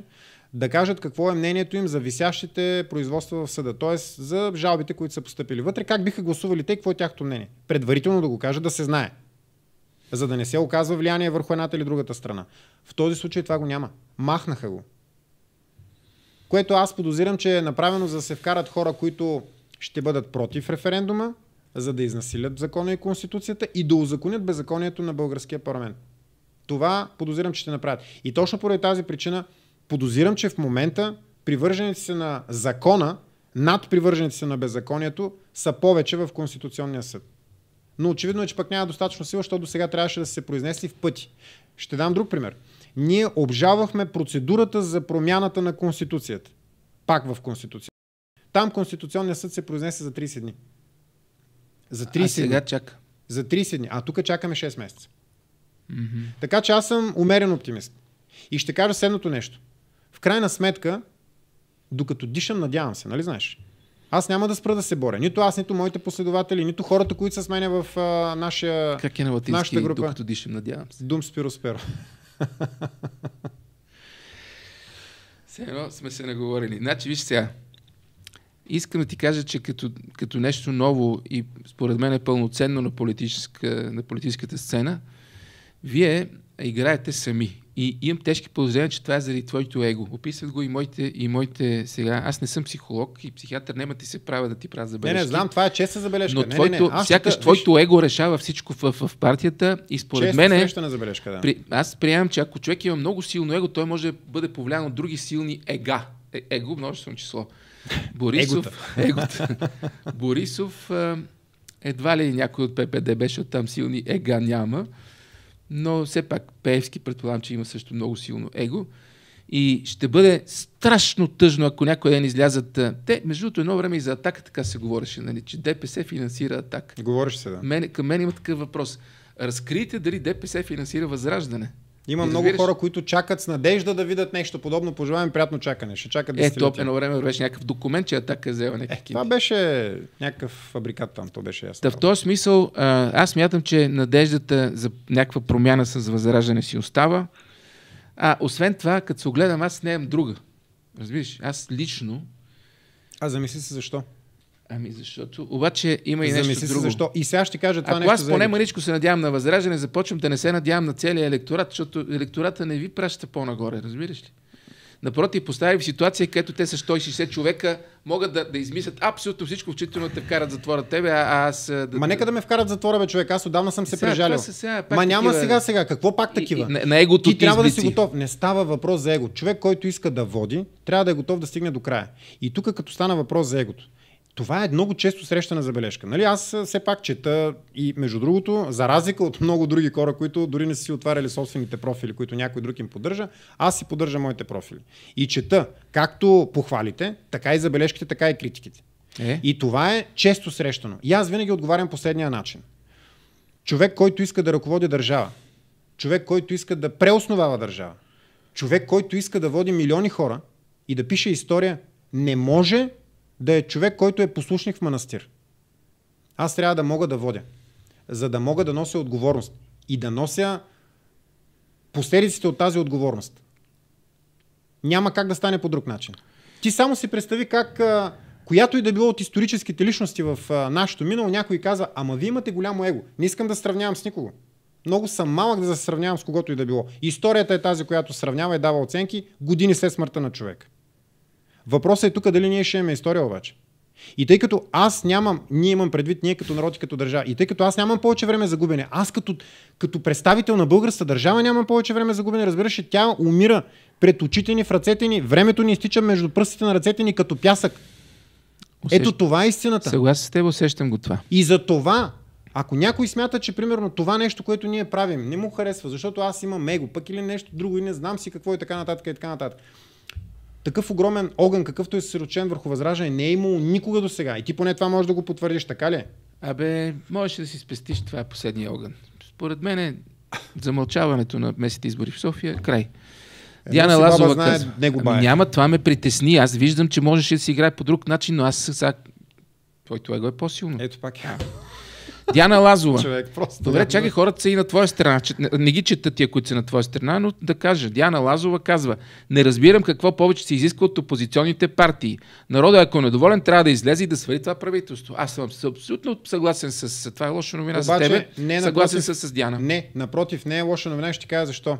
да кажат какво е мнението им за висящите производства в съда, т.е. за жалбите, които са поступили вътре, как биха гласували те, какво е тяхното мнение. Предварително да го кажат, да се знае, за да не се оказва влияние върху едната или другата страна. В този случай това го няма. Махнаха го. Което аз подозирам, че е направено за да се вкарат хора, които ще бъдат против референдума, за да изнасилят закона и конституцията и да узаконят беззаконието на българския парламент. Това подозирам, че ще направят. И точно поради тази причина подозирам, че в момента привържениците на закона над привържениците на беззаконието са повече в Конституционния съд. Но очевидно е, че пък няма достатъчно сила, защото до сега трябваше да се произнесли в пъти. Ще дам друг пример. Ние обжавахме процедурата за промяната на Конституцията. Пак в Конституцията. Там Конституционният съд се произнесе за 30 дни. За 30 а сега дни. чака. За 30 дни. А тук чакаме 6 месеца. Mm-hmm. Така че аз съм умерен оптимист. И ще кажа следното нещо в крайна сметка, докато дишам, надявам се, нали знаеш? Аз няма да спра да се боря. Нито аз, нито моите последователи, нито хората, които са с мен в а, нашия, как е на латински, нашата група. Докато дишам, надявам се. Дум спиро сперо. Сега сме се наговорили. Значи, виж сега. Искам да ти кажа, че като, като нещо ново и според мен е пълноценно на, политическа, на политическата сцена, вие играете сами. И имам тежки подозрения, че това е заради твоето его. Описват го и моите, и моите сега. Аз не съм психолог и психиатър, няма ти се правя да ти правя забележки. Не, не, знам, това е честа забележка. Но не, твоето, не, не, сякаш твоето твоето его решава всичко в, в партията и според мен. на забележка, да. При, аз приемам, че ако човек има много силно его, той може да бъде повлиян от други силни ега. Е, его, множествено число. Борисов, егота. Борисов едва ли някой от ППД беше от там силни ега няма но все пак Пеевски предполагам, че има също много силно его. И ще бъде страшно тъжно, ако някой ден излязат. Те, между другото, едно време и за атака така се говореше, нали, че ДПС финансира атака. Говореше се, да. Мене, към мен има такъв въпрос. Разкрийте дали ДПС финансира възраждане. Има и много хора, които чакат с надежда да видят нещо подобно. Пожелаваме приятно чакане. Ще чакат да Е, топ едно време беше някакъв документ, че атака е някакви. Е, това беше някакъв фабрикат там, то беше ясно. Та в този смисъл, аз мятам, че надеждата за някаква промяна с възраждане си остава. А освен това, като се огледам, аз не имам друга. Разбираш, аз лично. А замисли се защо? Ами защото. Обаче има и нещо Замисли друго. Защо? И сега ще кажа това Ако нещо. Аз поне за... мъничко се надявам на възраждане, започвам да не се надявам на целия електорат, защото електората не ви праща по-нагоре, разбираш ли? Напротив, постави в ситуация, където те са 160 човека, могат да, да измислят абсолютно всичко, включително да те вкарат затвора тебе, а аз... Да, Ма нека да ме вкарат затвора, бе, човек. Аз отдавна съм се сега, прижалил. Са, сега, Ма няма такива... сега, сега. Какво пак такива? И, и, на, на егото ти, ти трябва да си готов. Не става въпрос за его. Човек, който иска да води, трябва да е готов да стигне до края. И тук, като стана въпрос за егото, това е много често срещана забележка. Нали, аз все пак чета и между другото, за разлика от много други хора, които дори не са си отваряли собствените профили, които някой друг им поддържа, аз си поддържа моите профили. И чета както похвалите, така и забележките, така и критиките. Е? И това е често срещано. И аз винаги отговарям последния начин. Човек, който иска да ръководи държава, човек, който иска да преосновава държава, човек, който иска да води милиони хора и да пише история, не може да е човек, който е послушник в манастир. Аз трябва да мога да водя, за да мога да нося отговорност и да нося последиците от тази отговорност. Няма как да стане по друг начин. Ти само си представи как която и да било от историческите личности в нашето минало, някой казва, ама вие имате голямо его. Не искам да сравнявам с никого. Много съм малък да се сравнявам с когото и да било. Историята е тази, която сравнява и дава оценки години след смъртта на човек. Въпросът е тук дали ние ще имаме история обаче. И тъй като аз нямам, ние имам предвид ние като народ и като държава, и тъй като аз нямам повече време за губене, аз като, като представител на българската държава нямам повече време за губене, разбираш, тя умира пред очите ни, в ръцете ни, времето ни изтича между пръстите на ръцете ни като пясък. Усещ... Ето това е истината. Съгласен с теб, усещам го това. И за това, ако някой смята, че примерно това нещо, което ние правим, не му харесва, защото аз имам его, пък или нещо друго и не знам си какво и е така нататък и така нататък такъв огромен огън, какъвто е съсредоточен върху възражение, не е имало никога до сега. И ти поне това можеш да го потвърдиш, така ли? Абе, можеш да си спестиш това е последния огън. Според мен е замълчаването на местните избори в София край. Е, Диана Лазова знае, казва, го ами няма, това ме притесни. Аз виждам, че можеше да си играе по друг начин, но аз сега... Твоето его го е по-силно. Ето пак. Е. Диана Лазова. Човек, просто. Добре, да, чакай, хората са и на твоя страна. Не, не ги чета тия, които са на твоя страна, но да кажа. Диана Лазова казва, не разбирам какво повече се изисква от опозиционните партии. Народът, ако е недоволен, трябва да излезе и да свали това правителство. Аз съм абсолютно съгласен с това. е лоша новина Обаче, за тебе. Не, съгласен съм с Диана. Не, напротив, не е лоша новина. Ще ти кажа защо.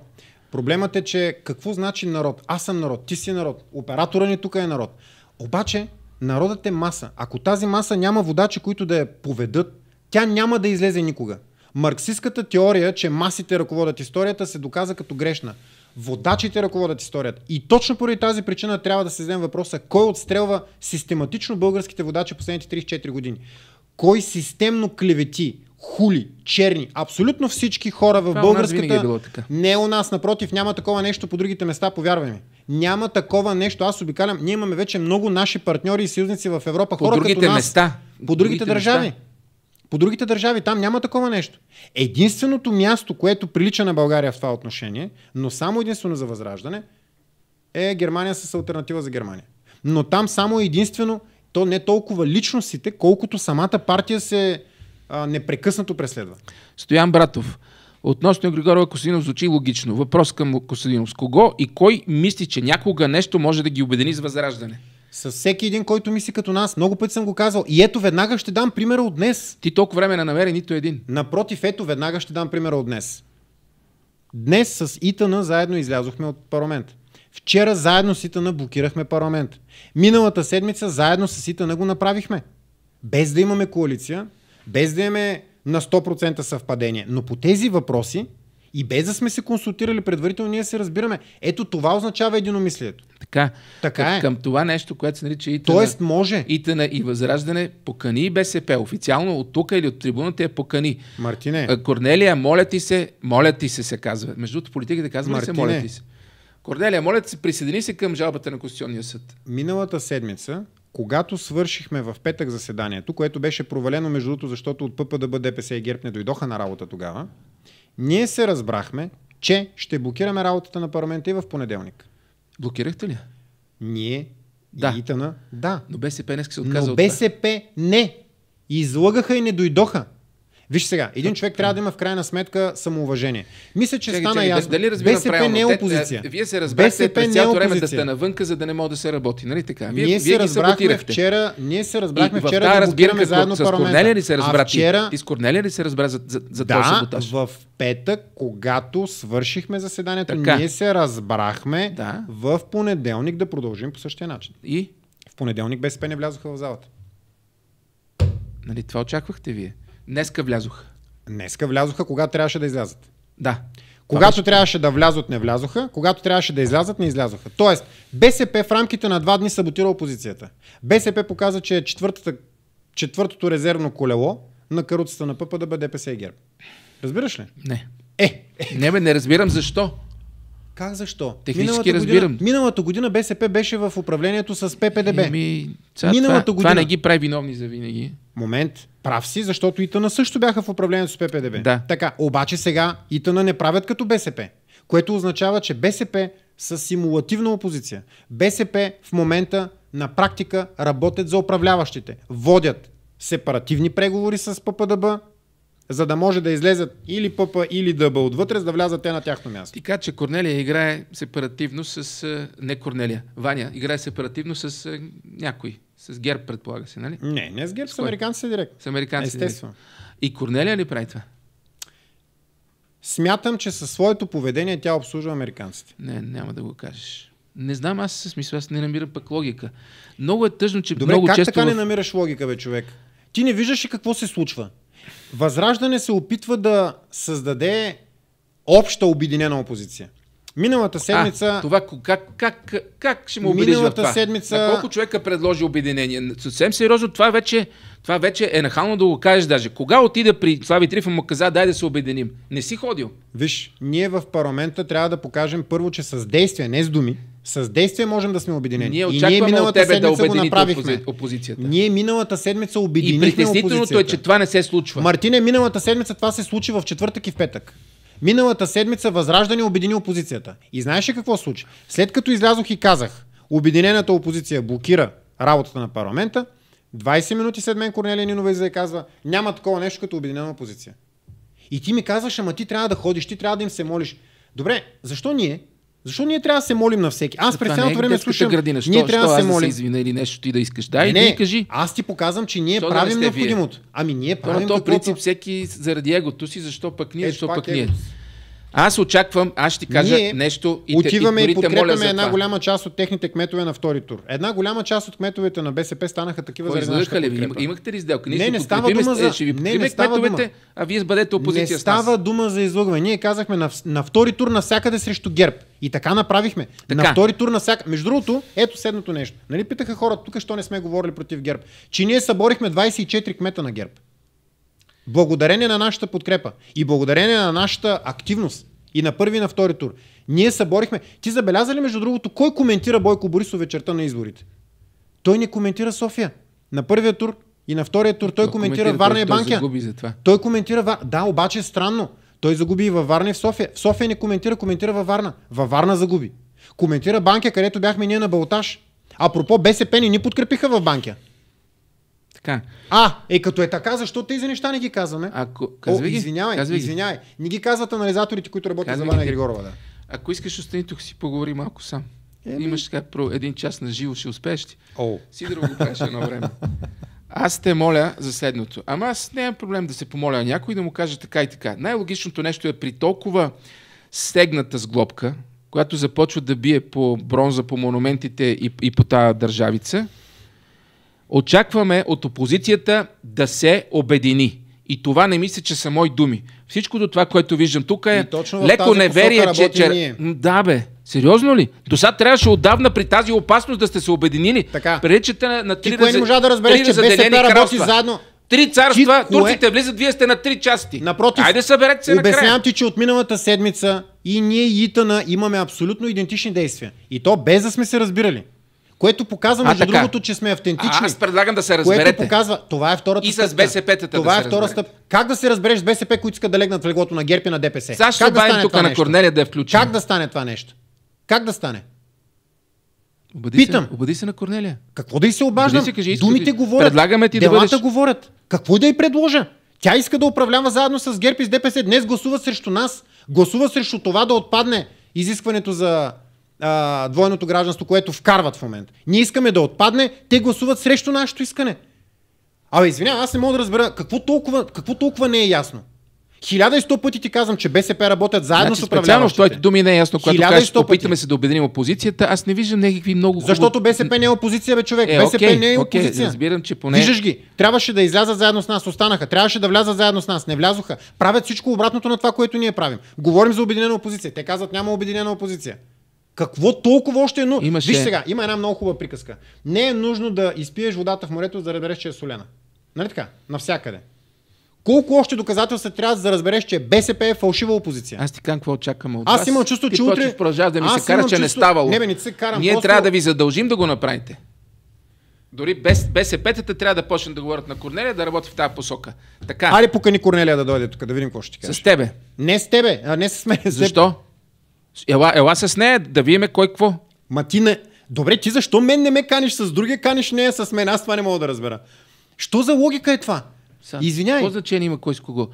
Проблемът е, че какво значи народ? Аз съм народ, ти си народ, оператора ни тук е народ. Обаче, народът е маса. Ако тази маса няма водачи, които да я поведат, тя няма да излезе никога. Марксистската теория, че масите ръководят историята, се доказа като грешна. Водачите ръководят историята. И точно поради тази причина трябва да се зададем въпроса кой отстрелва систематично българските водачи последните 34 години. Кой системно клевети, хули, черни, абсолютно всички хора в българската... Е било така. Не е у нас, напротив, няма такова нещо по другите места, повярвай ми. Няма такова нещо. Аз обикалям. Ние имаме вече много наши партньори и съюзници в Европа. По хора другите като нас, места. По другите, другите държави. Места. По другите държави там няма такова нещо. Единственото място, което прилича на България в това отношение, но само единствено за възраждане, е Германия с альтернатива за Германия. Но там само единствено, то не толкова личностите, колкото самата партия се а, непрекъснато преследва. Стоян Братов, Относно Григорова Косинов звучи логично. Въпрос към Косинов. С кого и кой мисли, че някога нещо може да ги обедини с възраждане? С всеки един, който мисли като нас. Много пъти съм го казал, И ето веднага ще дам примера от днес. Ти толкова време не намери нито един. Напротив, ето веднага ще дам примера от днес. Днес с Итана заедно излязохме от парламент. Вчера заедно с Итана блокирахме парламент. Миналата седмица заедно с Итана го направихме. Без да имаме коалиция, без да имаме на 100% съвпадение. Но по тези въпроси и без да сме се консултирали предварително, ние се разбираме. Ето това означава единомислието. Така. така към, е. към това нещо, което се нарича ИТН. Тоест може. ИТН и Възраждане покани и БСП. Официално от тук или от трибуната е покани. Мартине. Корнелия, моля ти се, моля ти се, се казва. Между другото, политиката казват, Мартине. се, моля ти се. Корнелия, моля ти се, присъедини се към жалбата на Конституционния съд. Миналата седмица когато свършихме в петък заседанието, което беше провалено между другото, защото от ППДБ, ДПС и ГЕРБ не дойдоха на работа тогава, ние се разбрахме, че ще блокираме работата на парламента и в понеделник. Блокирахте ли? Ние да. и Итана. Да. Но БСП днес се отказа Но БСП от БСП не. Излъгаха и не дойдоха. Виж сега, един човек трябва да има в крайна сметка самоуважение. Мисля, че стана чакай, ясно. Дали разбирате. БСП правилно? не е опозиция. Те, вие се разбрахте през е цялото време да сте навънка, за да не може да се работи. Нали така? Вие, ние, вие се разбрахме вчера, ние се разбрахме вчера да разбираме заедно с парламента. ли се разбра? Вчера... Ти с Корнелия ли се разбра за, за, за да, този в петък, когато свършихме заседанието, така. ние се разбрахме да. в понеделник да продължим по същия начин. И? В понеделник БСП не влязоха в залата. Нали, това очаквахте вие. Днеска влязоха. Днеска влязоха, когато трябваше да излязат. Да. Когато Това трябваше да влязат, не влязоха. Когато трябваше да излязат, не излязоха. Тоест, БСП в рамките на два дни саботира опозицията. БСП показа, че е четвъртото резервно колело на каруцата на ПП ДПС и ГЕРБ. Разбираш ли? Не. Е, е. Не, бе, не разбирам защо. Как защо? Технически миналата разбирам. Година, миналата година БСП беше в управлението с ППДБ. Еми, ця, миналата това, година... това не ги прави виновни за винаги. Момент. Прав си, защото Итана също бяха в управлението с ППДБ. Да. Така, обаче сега Итана не правят като БСП, което означава, че БСП с симулативна опозиция. БСП в момента на практика работят за управляващите. Водят сепаративни преговори с ППДБ, за да може да излезат или ПП, или ДБ отвътре, за да влязат те на тяхно място. Така че Корнелия играе сепаративно с... Не Корнелия, Ваня играе сепаративно с някой. С ГЕРБ, предполага се, нали? Не, не с ГЕРБ, с, с американците директ. С американците. Естествено. Директ. И Корнелия ли прави това? Смятам, че със своето поведение тя обслужва американците. Не, няма да го кажеш. Не знам, аз смисъл, аз не намирам пък логика. Много е тъжно, че Добре, много как често... така не намираш логика, бе, човек? Ти не виждаш и какво се случва. Възраждане се опитва да създаде обща обединена опозиция. Миналата седмица. А, това как, как, как ще му убедиш Миналата това? седмица. А колко човека предложи обединение? Съвсем сериозно, това вече, това вече е нахално да го кажеш даже. Кога отида при Слави Трифа му каза, дай да се обединим? Не си ходил. Виж, ние в парламента трябва да покажем първо, че с действия, не с думи, с действие можем да сме обединени. Ние очакваме и ние миналата от тебе седмица да го направихме. опозицията. Ние миналата седмица обединихме И притеснителното е, че това не се случва. Мартине, миналата седмица това се случи в четвъртък и в петък. Миналата седмица Възраждане обедини опозицията. И знаеш ли какво случи? След като излязох и казах, обединената опозиция блокира работата на парламента, 20 минути след мен Корнелия Нинова излезе и казва, няма такова нещо като обединена опозиция. И ти ми казваш, ама ти трябва да ходиш, ти трябва да им се молиш. Добре, защо ние, защо ние трябва да се молим на всеки? Аз през цялото е време слушам. Градина. Що, ние що, трябва да се молим. Да се извиня или нали, нещо ти да искаш. Да, не, не, кажи. Аз ти показвам, че ние що правим да не необходимото. Ами ние правим. То, на то принцип всеки заради егото си, защо пък ние, е, защо пък е... ние. Аз очаквам, аз ще ти кажа Ние нещо и отиваме и, и подкрепяме една това. голяма част от техните кметове на втори тур. Една голяма част от кметовете на БСП станаха такива Кой, заради нашата ли? имахте ли сделка? не, не става дума за... Е, ще ви не, не става кметовете, дума. а вие бъдете опозиция Не става дума за излъгване. Ние казахме на, на втори тур навсякъде срещу ГЕРБ. И така направихме. Така. На втори тур на всяка. Между другото, ето следното нещо. Нали питаха хората тук, що не сме говорили против ГЕРБ? Че ние съборихме 24 кмета на ГЕРБ. Благодарение на нашата подкрепа и благодарение на нашата активност и на първи и на втори тур. Ние съборихме. Ти забеляза ли, между другото, кой коментира Бойко Борисов вечерта на изборите? Той не коментира София. На първия тур и на втория тур той, той коментира, коментира Варна и Банкия. Той, за това. той коментира Варна. Да, обаче е странно. Той загуби и във Варна и в София. В София не коментира, коментира във Варна. Във Варна загуби. Коментира банкия, където бяхме ние на Балташ. Апропо БСП ни ни подкрепиха във Банкия. Така. А, е като е така, защо тези неща не ги казваме? Ако... Казвай О, ги. извинявай, казвай извинявай. Не ги казват анализаторите, които работят казвай за Ваня Григорова. Да. Ако искаш, остани тук си поговори малко сам. Е, Имаш така про един час на живо, ще успееш ти. Оу. Сидоров го правиш едно време. Аз те моля за следното. Ама аз нямам проблем да се помоля на някой да му кажа така и така. Най-логичното нещо е при толкова стегната сглобка, която започва да бие по бронза, по монументите и, и по тази държавица, Очакваме от опозицията да се обедини. И това не мисля, че са мои думи. Всичкото това, което виждам тук е леко неверие, че, че... Да, бе. Сериозно ли? До сега трябваше отдавна при тази опасност да сте се обединили. Така. Пречете на, на три, Ти раз... не можа да разбереш, че БСП работи заедно. Три царства, ти, турците кое? влизат, вие сте на три части. Напротив, Айде съберете се обяснявам накрая. ти, че от миналата седмица и ние и Итана имаме абсолютно идентични действия. И то без да сме се разбирали. Което показва, между а, другото, че сме автентични. А, аз предлагам да се разберете. Което показва, това е втората стъпка И с БСП-тата Това да е втора стъп. Как да се разбереш с БСП, които искат да легнат в леглото на Герпи на ДПС? Сега ще да тук на Корнелия да е включен. Как да стане това нещо? Как да стане? Обади Питам. Се, обади се на Корнелия. Какво да и се обаждам? Се, кажи, Думите да... говорят. Предлагаме ти делата да бъдеш... говорят. Какво да й предложа? Тя иска да управлява заедно с ГЕРБ и с ДПС. Днес гласува срещу нас. Гласува срещу това да отпадне изискването за а, двойното гражданство, което вкарват в момента. Ние искаме да отпадне, те гласуват срещу нашето искане. Абе, извинявай, аз не мога да разбера какво толкова, какво толкова не е ясно. 1100 пъти ти казвам, че БСП работят заедно значи, с управляващите. Специално в твоите думи не е ясно, когато кажеш, опитаме се да обединим опозицията, аз не виждам някакви много хубави... Защото БСП не е опозиция, бе човек. Е, БСП окей, не е опозиция. Окей, разбирам, че поне... Виждаш ги. Трябваше да изляза заедно с нас, останаха. Трябваше да вляза заедно с нас, не влязоха. Правят всичко обратното на това, което ние правим. Говорим за обединена опозиция. Те казват, няма обединена опозиция. Какво толкова още е нужно? Имаше... Виж сега, има една много хубава приказка. Не е нужно да изпиеш водата в морето, за да разбереш, че е солена. Нали така? Навсякъде. Колко още доказателства трябва за да разбереш, че БСП е фалшива опозиция? Аз ти казвам какво очаквам от Аз имам чувство, че утре... Ти продължаваш да ми се кара, че чувство... не ставало. Не, бе, не се карам. Ние просто... трябва да ви задължим да го направите. Дори без БСП-тата трябва да почне да говорят на Корнелия, да работят в тази посока. Така. Али покани Корнелия да дойде тук, да видим какво ще ти каже. С тебе. Не с тебе, а не с мен. Защо? Ела, ела с нея, да видим кой какво. Ма ти не... Добре, ти защо мен не ме каниш с другия, каниш нея е с мен? Аз това не мога да разбера. Що за логика е това? Извинявай. Какво значение има кой с кого?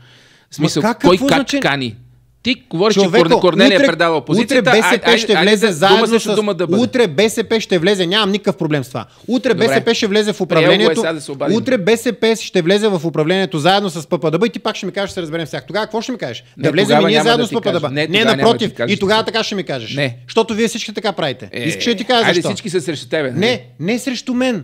В смисъл, Ма как, кой как значение? кани? Ти говориш, Човеко, че Корнелия е утре, предава позицията. Утре БСП ай, ще влезе ай, заедно с... Дума да Утре БСП ще влезе, нямам никакъв проблем с това. Утре Добре. БСП ще влезе в е, управлението. Е, да утре БСП ще влезе в управлението заедно с ППДБ и ти пак ще ми кажеш, ще се разберем сега. Тогава какво ще ми кажеш? Не, да влезем и ние заедно да с ППДБ. Не, не напротив. Да и тогава така ще ми кажеш. Не. Защото вие всички така правите. Е, Искаш да ти кажа защо. всички са срещу тебе. Нали? Не, не срещу мен.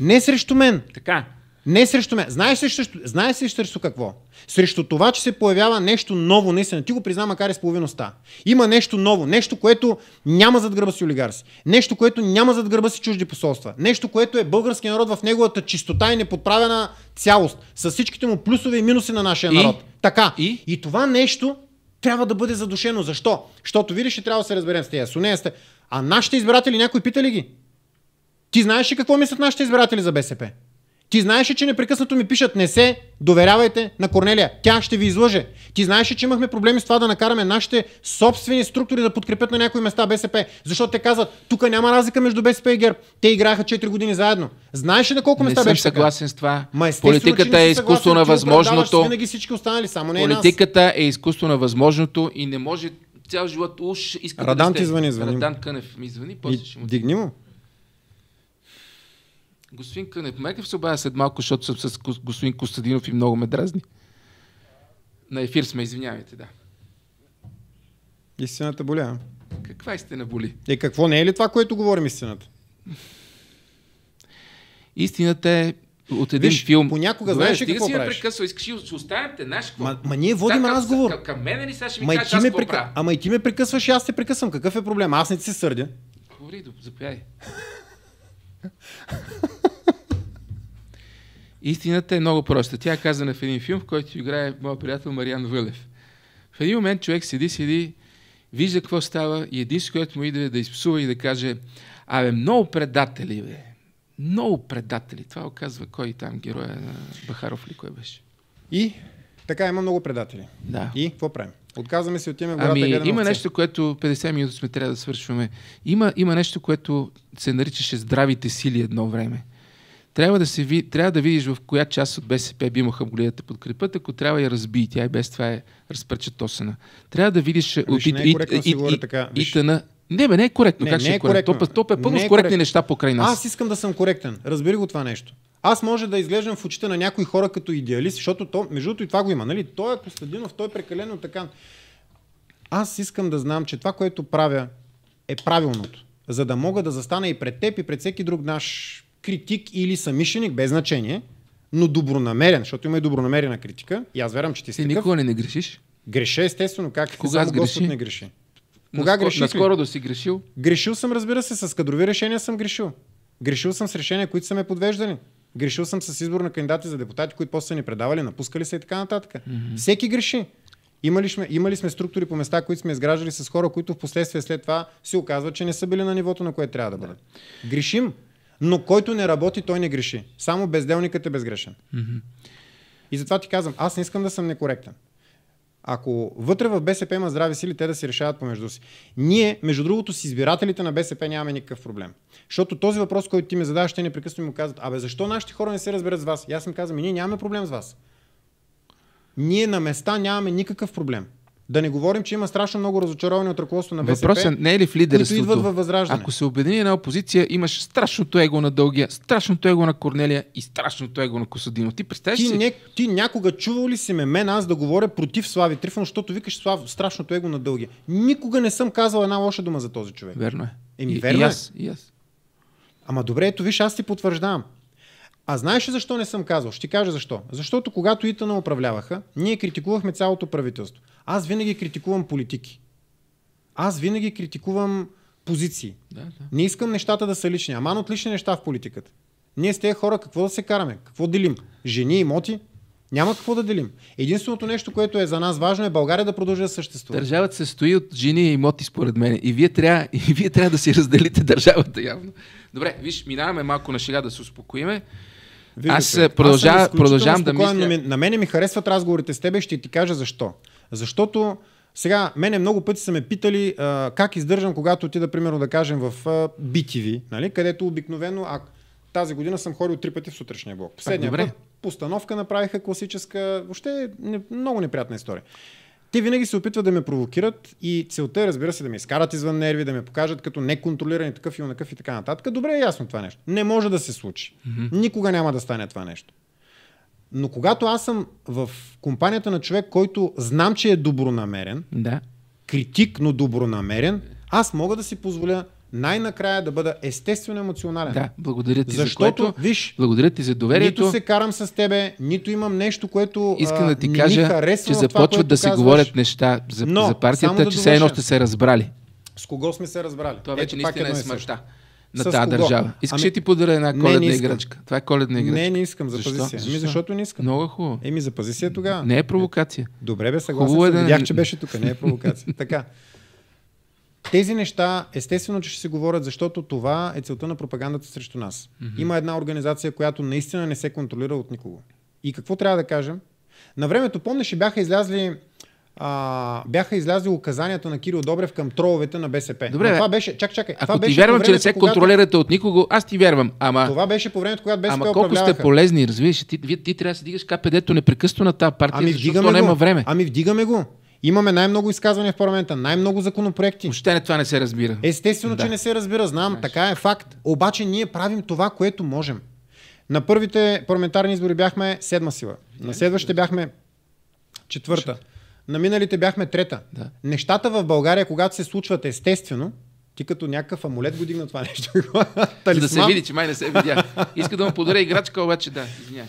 Не срещу мен. Така. Не срещу мен. Знаеш ли срещу, знаеш ли срещу какво? Срещу това, че се появява нещо ново, наистина. Ти го призна макар и с половиността. Има нещо ново, нещо, което няма зад гърба си олигарси. Нещо, което няма зад гърба си чужди посолства. Нещо, което е български народ в неговата чистота и неподправена цялост. С всичките му плюсове и минуси на нашия и? народ. Така. И? и това нещо трябва да бъде задушено. Защо? Защото видиш, ще трябва да се разберем с тези, с сте. А нашите избиратели, някой пита ли ги? Ти знаеш ли какво мислят нашите избиратели за БСП? Ти знаеш, че непрекъснато ми пишат, не се доверявайте на Корнелия. Тя ще ви излъже. Ти знаеш, че имахме проблеми с това да накараме нашите собствени структури да подкрепят на някои места БСП. Защото те казват, тук няма разлика между БСП и ГЕРБ. Те играха 4 години заедно. Знаеш ли на колко не места беше? Не съм съгласен с това. Ма Политиката е изкуство на възможното. Винаги всички останали, само не е Политиката е изкуство на възможното и не може цял живот уж иска Радан да ти звъни, звъни. Радан Кънев ми звъни, после и, ще му. Дигни му. Господин Кънев, мека се обадя след малко, защото съм с господин Костадинов и много ме дразни. На ефир сме, извинявайте, да. Истината боля. Каква истина боли? Е, какво не е ли това, което говорим истината? Истината е от един Виж, филм. Понякога знаеш ли какво си правиш? Прекъсва, искаш, да оставим те, наш ма, ма ние водим Сакъв, разговор. Към, към мене ли сега ще ми ма, кажеш, ти аз ме прекъ... Ама и ти ме прекъсваш, аз те прекъсвам. Какъв е проблем? Аз не ти се сърдя. Говори, заповядай. Истината е много проста. Тя е казана в един филм, в който играе моят приятел Мариан Вълев. В един момент човек седи, седи, вижда какво става и единството, което му иде да изпсува и да каже Абе, много предатели, бе. Много предатели. Това оказва кой там героя на Бахаров ли кой беше. И така има много предатели. Да. И какво правим? Отказваме се, отиваме в гората ами, Има овце. нещо, което 50 минути сме трябва да свършваме. Има, има нещо, което се наричаше здравите сили едно време. Трябва да, се трябва да видиш в коя част от БСП би имаха могли да те подкрепят, ако трябва я разби. Тя и без това е разпречатосана. Трябва да видиш... Виж, не е коректно и, се говори така. Виж. Итана, не, бе, не е коректно. Не, как не ще е, е коректно. коректно. Топ, е, топ е, е пълно не с коректни е неща покрай нас. Аз искам да съм коректен. Разбери го това нещо. Аз може да изглеждам в очите на някои хора като идеалист, защото то, между другото и това го има. Нали? Той е Костадинов, той е прекалено така. Аз искам да знам, че това, което правя, е правилното. За да мога да застана и пред теб, и пред всеки друг наш критик или самишеник, без значение, но добронамерен, защото има и добронамерена критика. И аз вярвам, че ти си. Ти никога не, не грешиш? Греша, естествено. Как? Кога Само греши? Господ не греши. Кога греши? грешиш? Наскоро да си грешил? Грешил съм, разбира се, с кадрови решения съм грешил. Грешил съм с решения, които са ме подвеждали. Грешил съм с избор на кандидати за депутати, които после са ни предавали, напускали се и така нататък. Mm-hmm. Всеки греши. Имали сме, имали сме структури по места, които сме изграждали с хора, които в последствие след това се оказва, че не са били на нивото, на което трябва да бъдат. Да. Грешим. Но който не работи, той не греши. Само безделникът е безгрешен. Mm-hmm. И затова ти казвам, аз не искам да съм некоректен. Ако вътре в БСП има здрави сили, те да си решават помежду си. Ние, между другото, с избирателите на БСП нямаме никакъв проблем. Защото този въпрос, който ти ми задаваш, те непрекъснато му казват, абе защо нашите хора не се разберат с вас? И аз им казвам, ние нямаме проблем с вас. Ние на места нямаме никакъв проблем. Да не говорим, че има страшно много разочаровани от ръководството на БСП. Въпросът не е ли в лидерството? Които идват във възраждане. Ако се обедини една опозиция, имаш страшното его на Дългия, страшното его на Корнелия и страшното его на Косадинов. Ти представяш ти, си? Не, ти някога чувал ли си ме мен аз да говоря против Слави Трифон, защото викаш Слав, страшното его на Дългия? Никога не съм казал една лоша дума за този човек. Верно е. Еми, и, верно и е. аз, е. И аз. Ама добре, ето виж, аз ти потвърждавам. А знаеш ли защо не съм казал? Ще ти кажа защо. Защото когато Итана управляваха, ние критикувахме цялото правителство. Аз винаги критикувам политики. Аз винаги критикувам позиции. Да, да. Не искам нещата да са лични. Аман от лични неща в политиката. Ние с тези хора какво да се караме? Какво делим? Жени, имоти? Няма какво да делим. Единственото нещо, което е за нас важно е България да продължи да съществува. Държавата се стои от жени и имоти, според мен. И вие трябва, и вие трябва да си разделите държавата явно. Добре, виж, минаваме малко на шега да се успокоиме. Виждате, аз продължавам, аз продължавам да мисля... На мене ми харесват разговорите с теб, ще ти кажа защо. Защото сега, мене много пъти са ме питали а, как издържам, когато отида, примерно, да кажем, в а, BTV, нали? където обикновено, а тази година съм ходил три пъти в сутрешния блок. Последния а, път постановка направиха класическа, въобще не, много неприятна история. Те винаги се опитват да ме провокират и целта е, разбира се, да ме изкарат извън нерви, да ме покажат като неконтролиран такъв и онакъв и така нататък. Добре е ясно това нещо. Не може да се случи. Mm-hmm. Никога няма да стане това нещо. Но когато аз съм в компанията на човек, който знам, че е добронамерен, да. критик, но добронамерен, аз мога да си позволя най-накрая да бъда естествено емоционален. Да, благодаря ти Защото, за което, виж, благодаря ти за доверието. Нито се карам с тебе, нито имам нещо, което Искам да ти а, кажа, че започват да се казваш. говорят неща за, Но, за партията, да че все едно ще се разбрали. С кого сме се разбрали? Това вече Ето, наистина е, е смъртта на тази държава. Искаш ами... ти подаря една коледна не, не играчка? Това е коледна играчка. Не, не искам. Запази Защо? си. Ами, Защо? Ами, защото не искам. Много хубаво. Еми, запази си я тогава. Не е провокация. Е, добре, бе, съгласен е съм. Е да... Видях, че беше тук. Не е провокация. така. Тези неща, естествено, че ще се говорят, защото това е целта на пропагандата срещу нас. Mm-hmm. Има една организация, която наистина не се контролира от никого. И какво трябва да кажем? На времето, помниш, бяха излязли а, бяха излязли указанията на Кирил Добрев към троловете на БСП. Добре, Но това беше, чак, чакай. Ако това ти беше вярвам, че не се когато... контролирате от никого, аз ти вярвам. Ама... Това беше по времето, когато БСП Ама колко сте полезни, разбираш, ти, ти, ти трябва да се дигаш КПД-то непрекъсно на тази партия, ами защото го. няма време. Ами вдигаме го. Имаме най-много изказвания в парламента, най-много законопроекти. Още не, това не се разбира. Естествено, да. че не се разбира, знам, Знаеш. така е факт. Обаче ние правим това, което можем. На първите парламентарни избори бяхме седма сила. На следващите бяхме четвърта. На миналите бяхме трета. Да. Нещата в България, когато се случват естествено, ти като някакъв амулет го дигна това нещо. Талисман. Да се види, че май не се видя. Иска да му подаря играчка, обаче да, извиняй.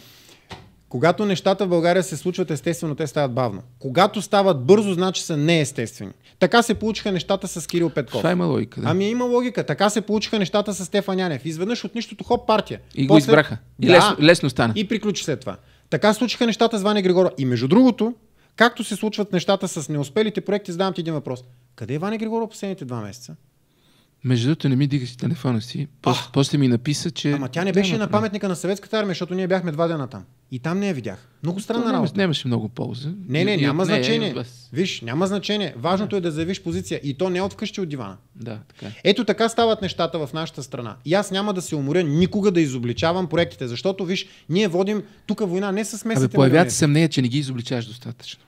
Когато нещата в България се случват естествено, те стават бавно. Когато стават бързо, значи са неестествени. Така се получиха нещата с Кирил Петков. Това има логика. Да. Ами има логика. Така се получиха нещата с Стефан Янев. Изведнъж от нищото хоп партия. И После... го избраха. И да, лесно, лесно стана. И приключи след това. Така случиха нещата с Ваня Григорова. И между другото, Както се случват нещата с неуспелите проекти, задавам ти един въпрос. Къде е Ваня Григоров последните два месеца? Между другото, не ми дигаш телефона си. После, после ми написа, че. Ама тя не беше на паметника на съветската армия, защото ние бяхме два дена там. И там не я видях. Много странна няма, работа. Нямаше много полза. Не, не, няма не, е значение. Не, не, Виж, няма значение. Важното да. е да заявиш позиция. И то не е от вкъщи от дивана. Да, така. Е. Ето така стават нещата в нашата страна. И аз няма да се уморя никога да изобличавам проектите, защото, виж, ние водим тук война не с местните. Абе, появяват се съмнение, че не ги изобличаваш достатъчно.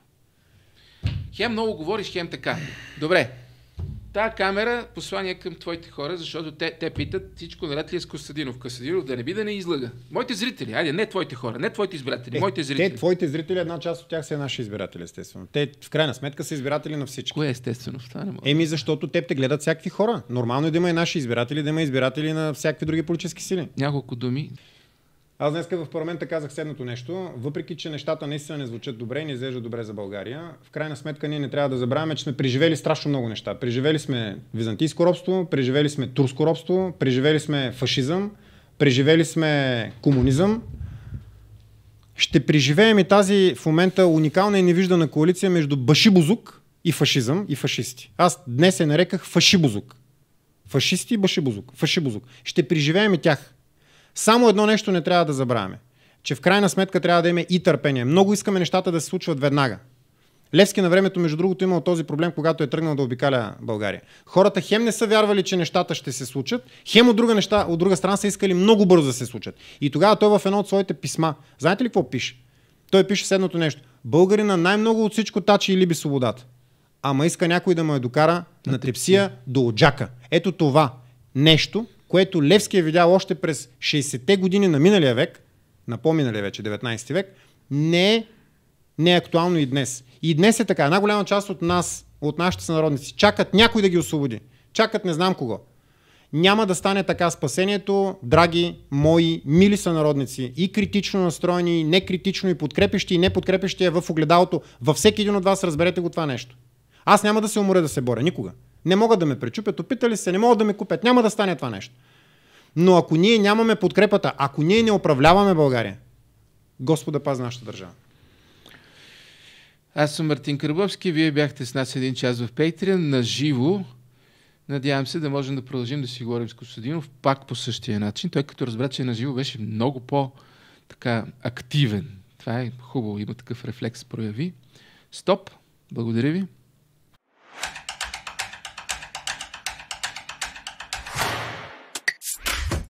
Хем много говориш, хем така. Добре, Тая камера послание към твоите хора, защото те, те питат всичко наред ли е с Костадинов. Костадинов да не би да не излага. Моите зрители, айде, не твоите хора, не твоите избиратели, е, моите зрители. Те, твоите зрители, една част от тях са наши избиратели, естествено. Те в крайна сметка са избиратели на всички. Кое е естествено? Това не мога. Еми, защото те те гледат всякакви хора. Нормално е да има и наши избиратели, да има избиратели на всякакви други политически сили. Няколко думи. Аз днес в парламента казах следното нещо. Въпреки, че нещата наистина не звучат добре и не изглежда добре за България, в крайна сметка ние не трябва да забравяме, че сме преживели страшно много неща. Преживели сме византийско робство, преживели сме турско робство, преживели сме фашизъм, преживели сме комунизъм. Ще преживеем и тази в момента уникална и невиждана коалиция между башибузук и фашизъм и фашисти. Аз днес се нареках фашибузук. Фашисти и башибузук. фашибузук. Ще преживеем и тях. Само едно нещо не трябва да забравяме, че в крайна сметка трябва да имаме и търпение. Много искаме нещата да се случват веднага. Левски на времето, между другото, имал този проблем, когато е тръгнал да обикаля България. Хората хем не са вярвали, че нещата ще се случат, хем от друга, неща, от друга страна са искали много бързо да се случат. И тогава той в едно от своите писма, знаете ли какво пише? Той пише следното нещо. Българина най-много от всичко тачи и либи свободата. Ама иска някой да му е докара на, на трепсия до оджака. Ето това нещо което Левски е видял още през 60-те години на миналия век, на по-миналия вече 19 век, не е, не е актуално и днес. И днес е така. Една голяма част от нас, от нашите сънародници, чакат някой да ги освободи. Чакат не знам кого. Няма да стане така спасението, драги мои мили сънародници, и критично настроени, и некритично, и подкрепещи, и неподкрепещи е в огледалото. Във всеки един от вас разберете го това нещо. Аз няма да се уморя да се боря никога. Не могат да ме пречупят, опитали се, не могат да ме купят. Няма да стане това нещо. Но ако ние нямаме подкрепата, ако ние не управляваме България, Господа пази нашата държава. Аз съм Мартин Карбовски, вие бяхте с нас един час в Patreon, на живо. Надявам се да можем да продължим да си говорим с Костадинов пак по същия начин. Той като разбра, че на живо беше много по така активен. Това е хубаво, има такъв рефлекс прояви. Стоп, благодаря ви.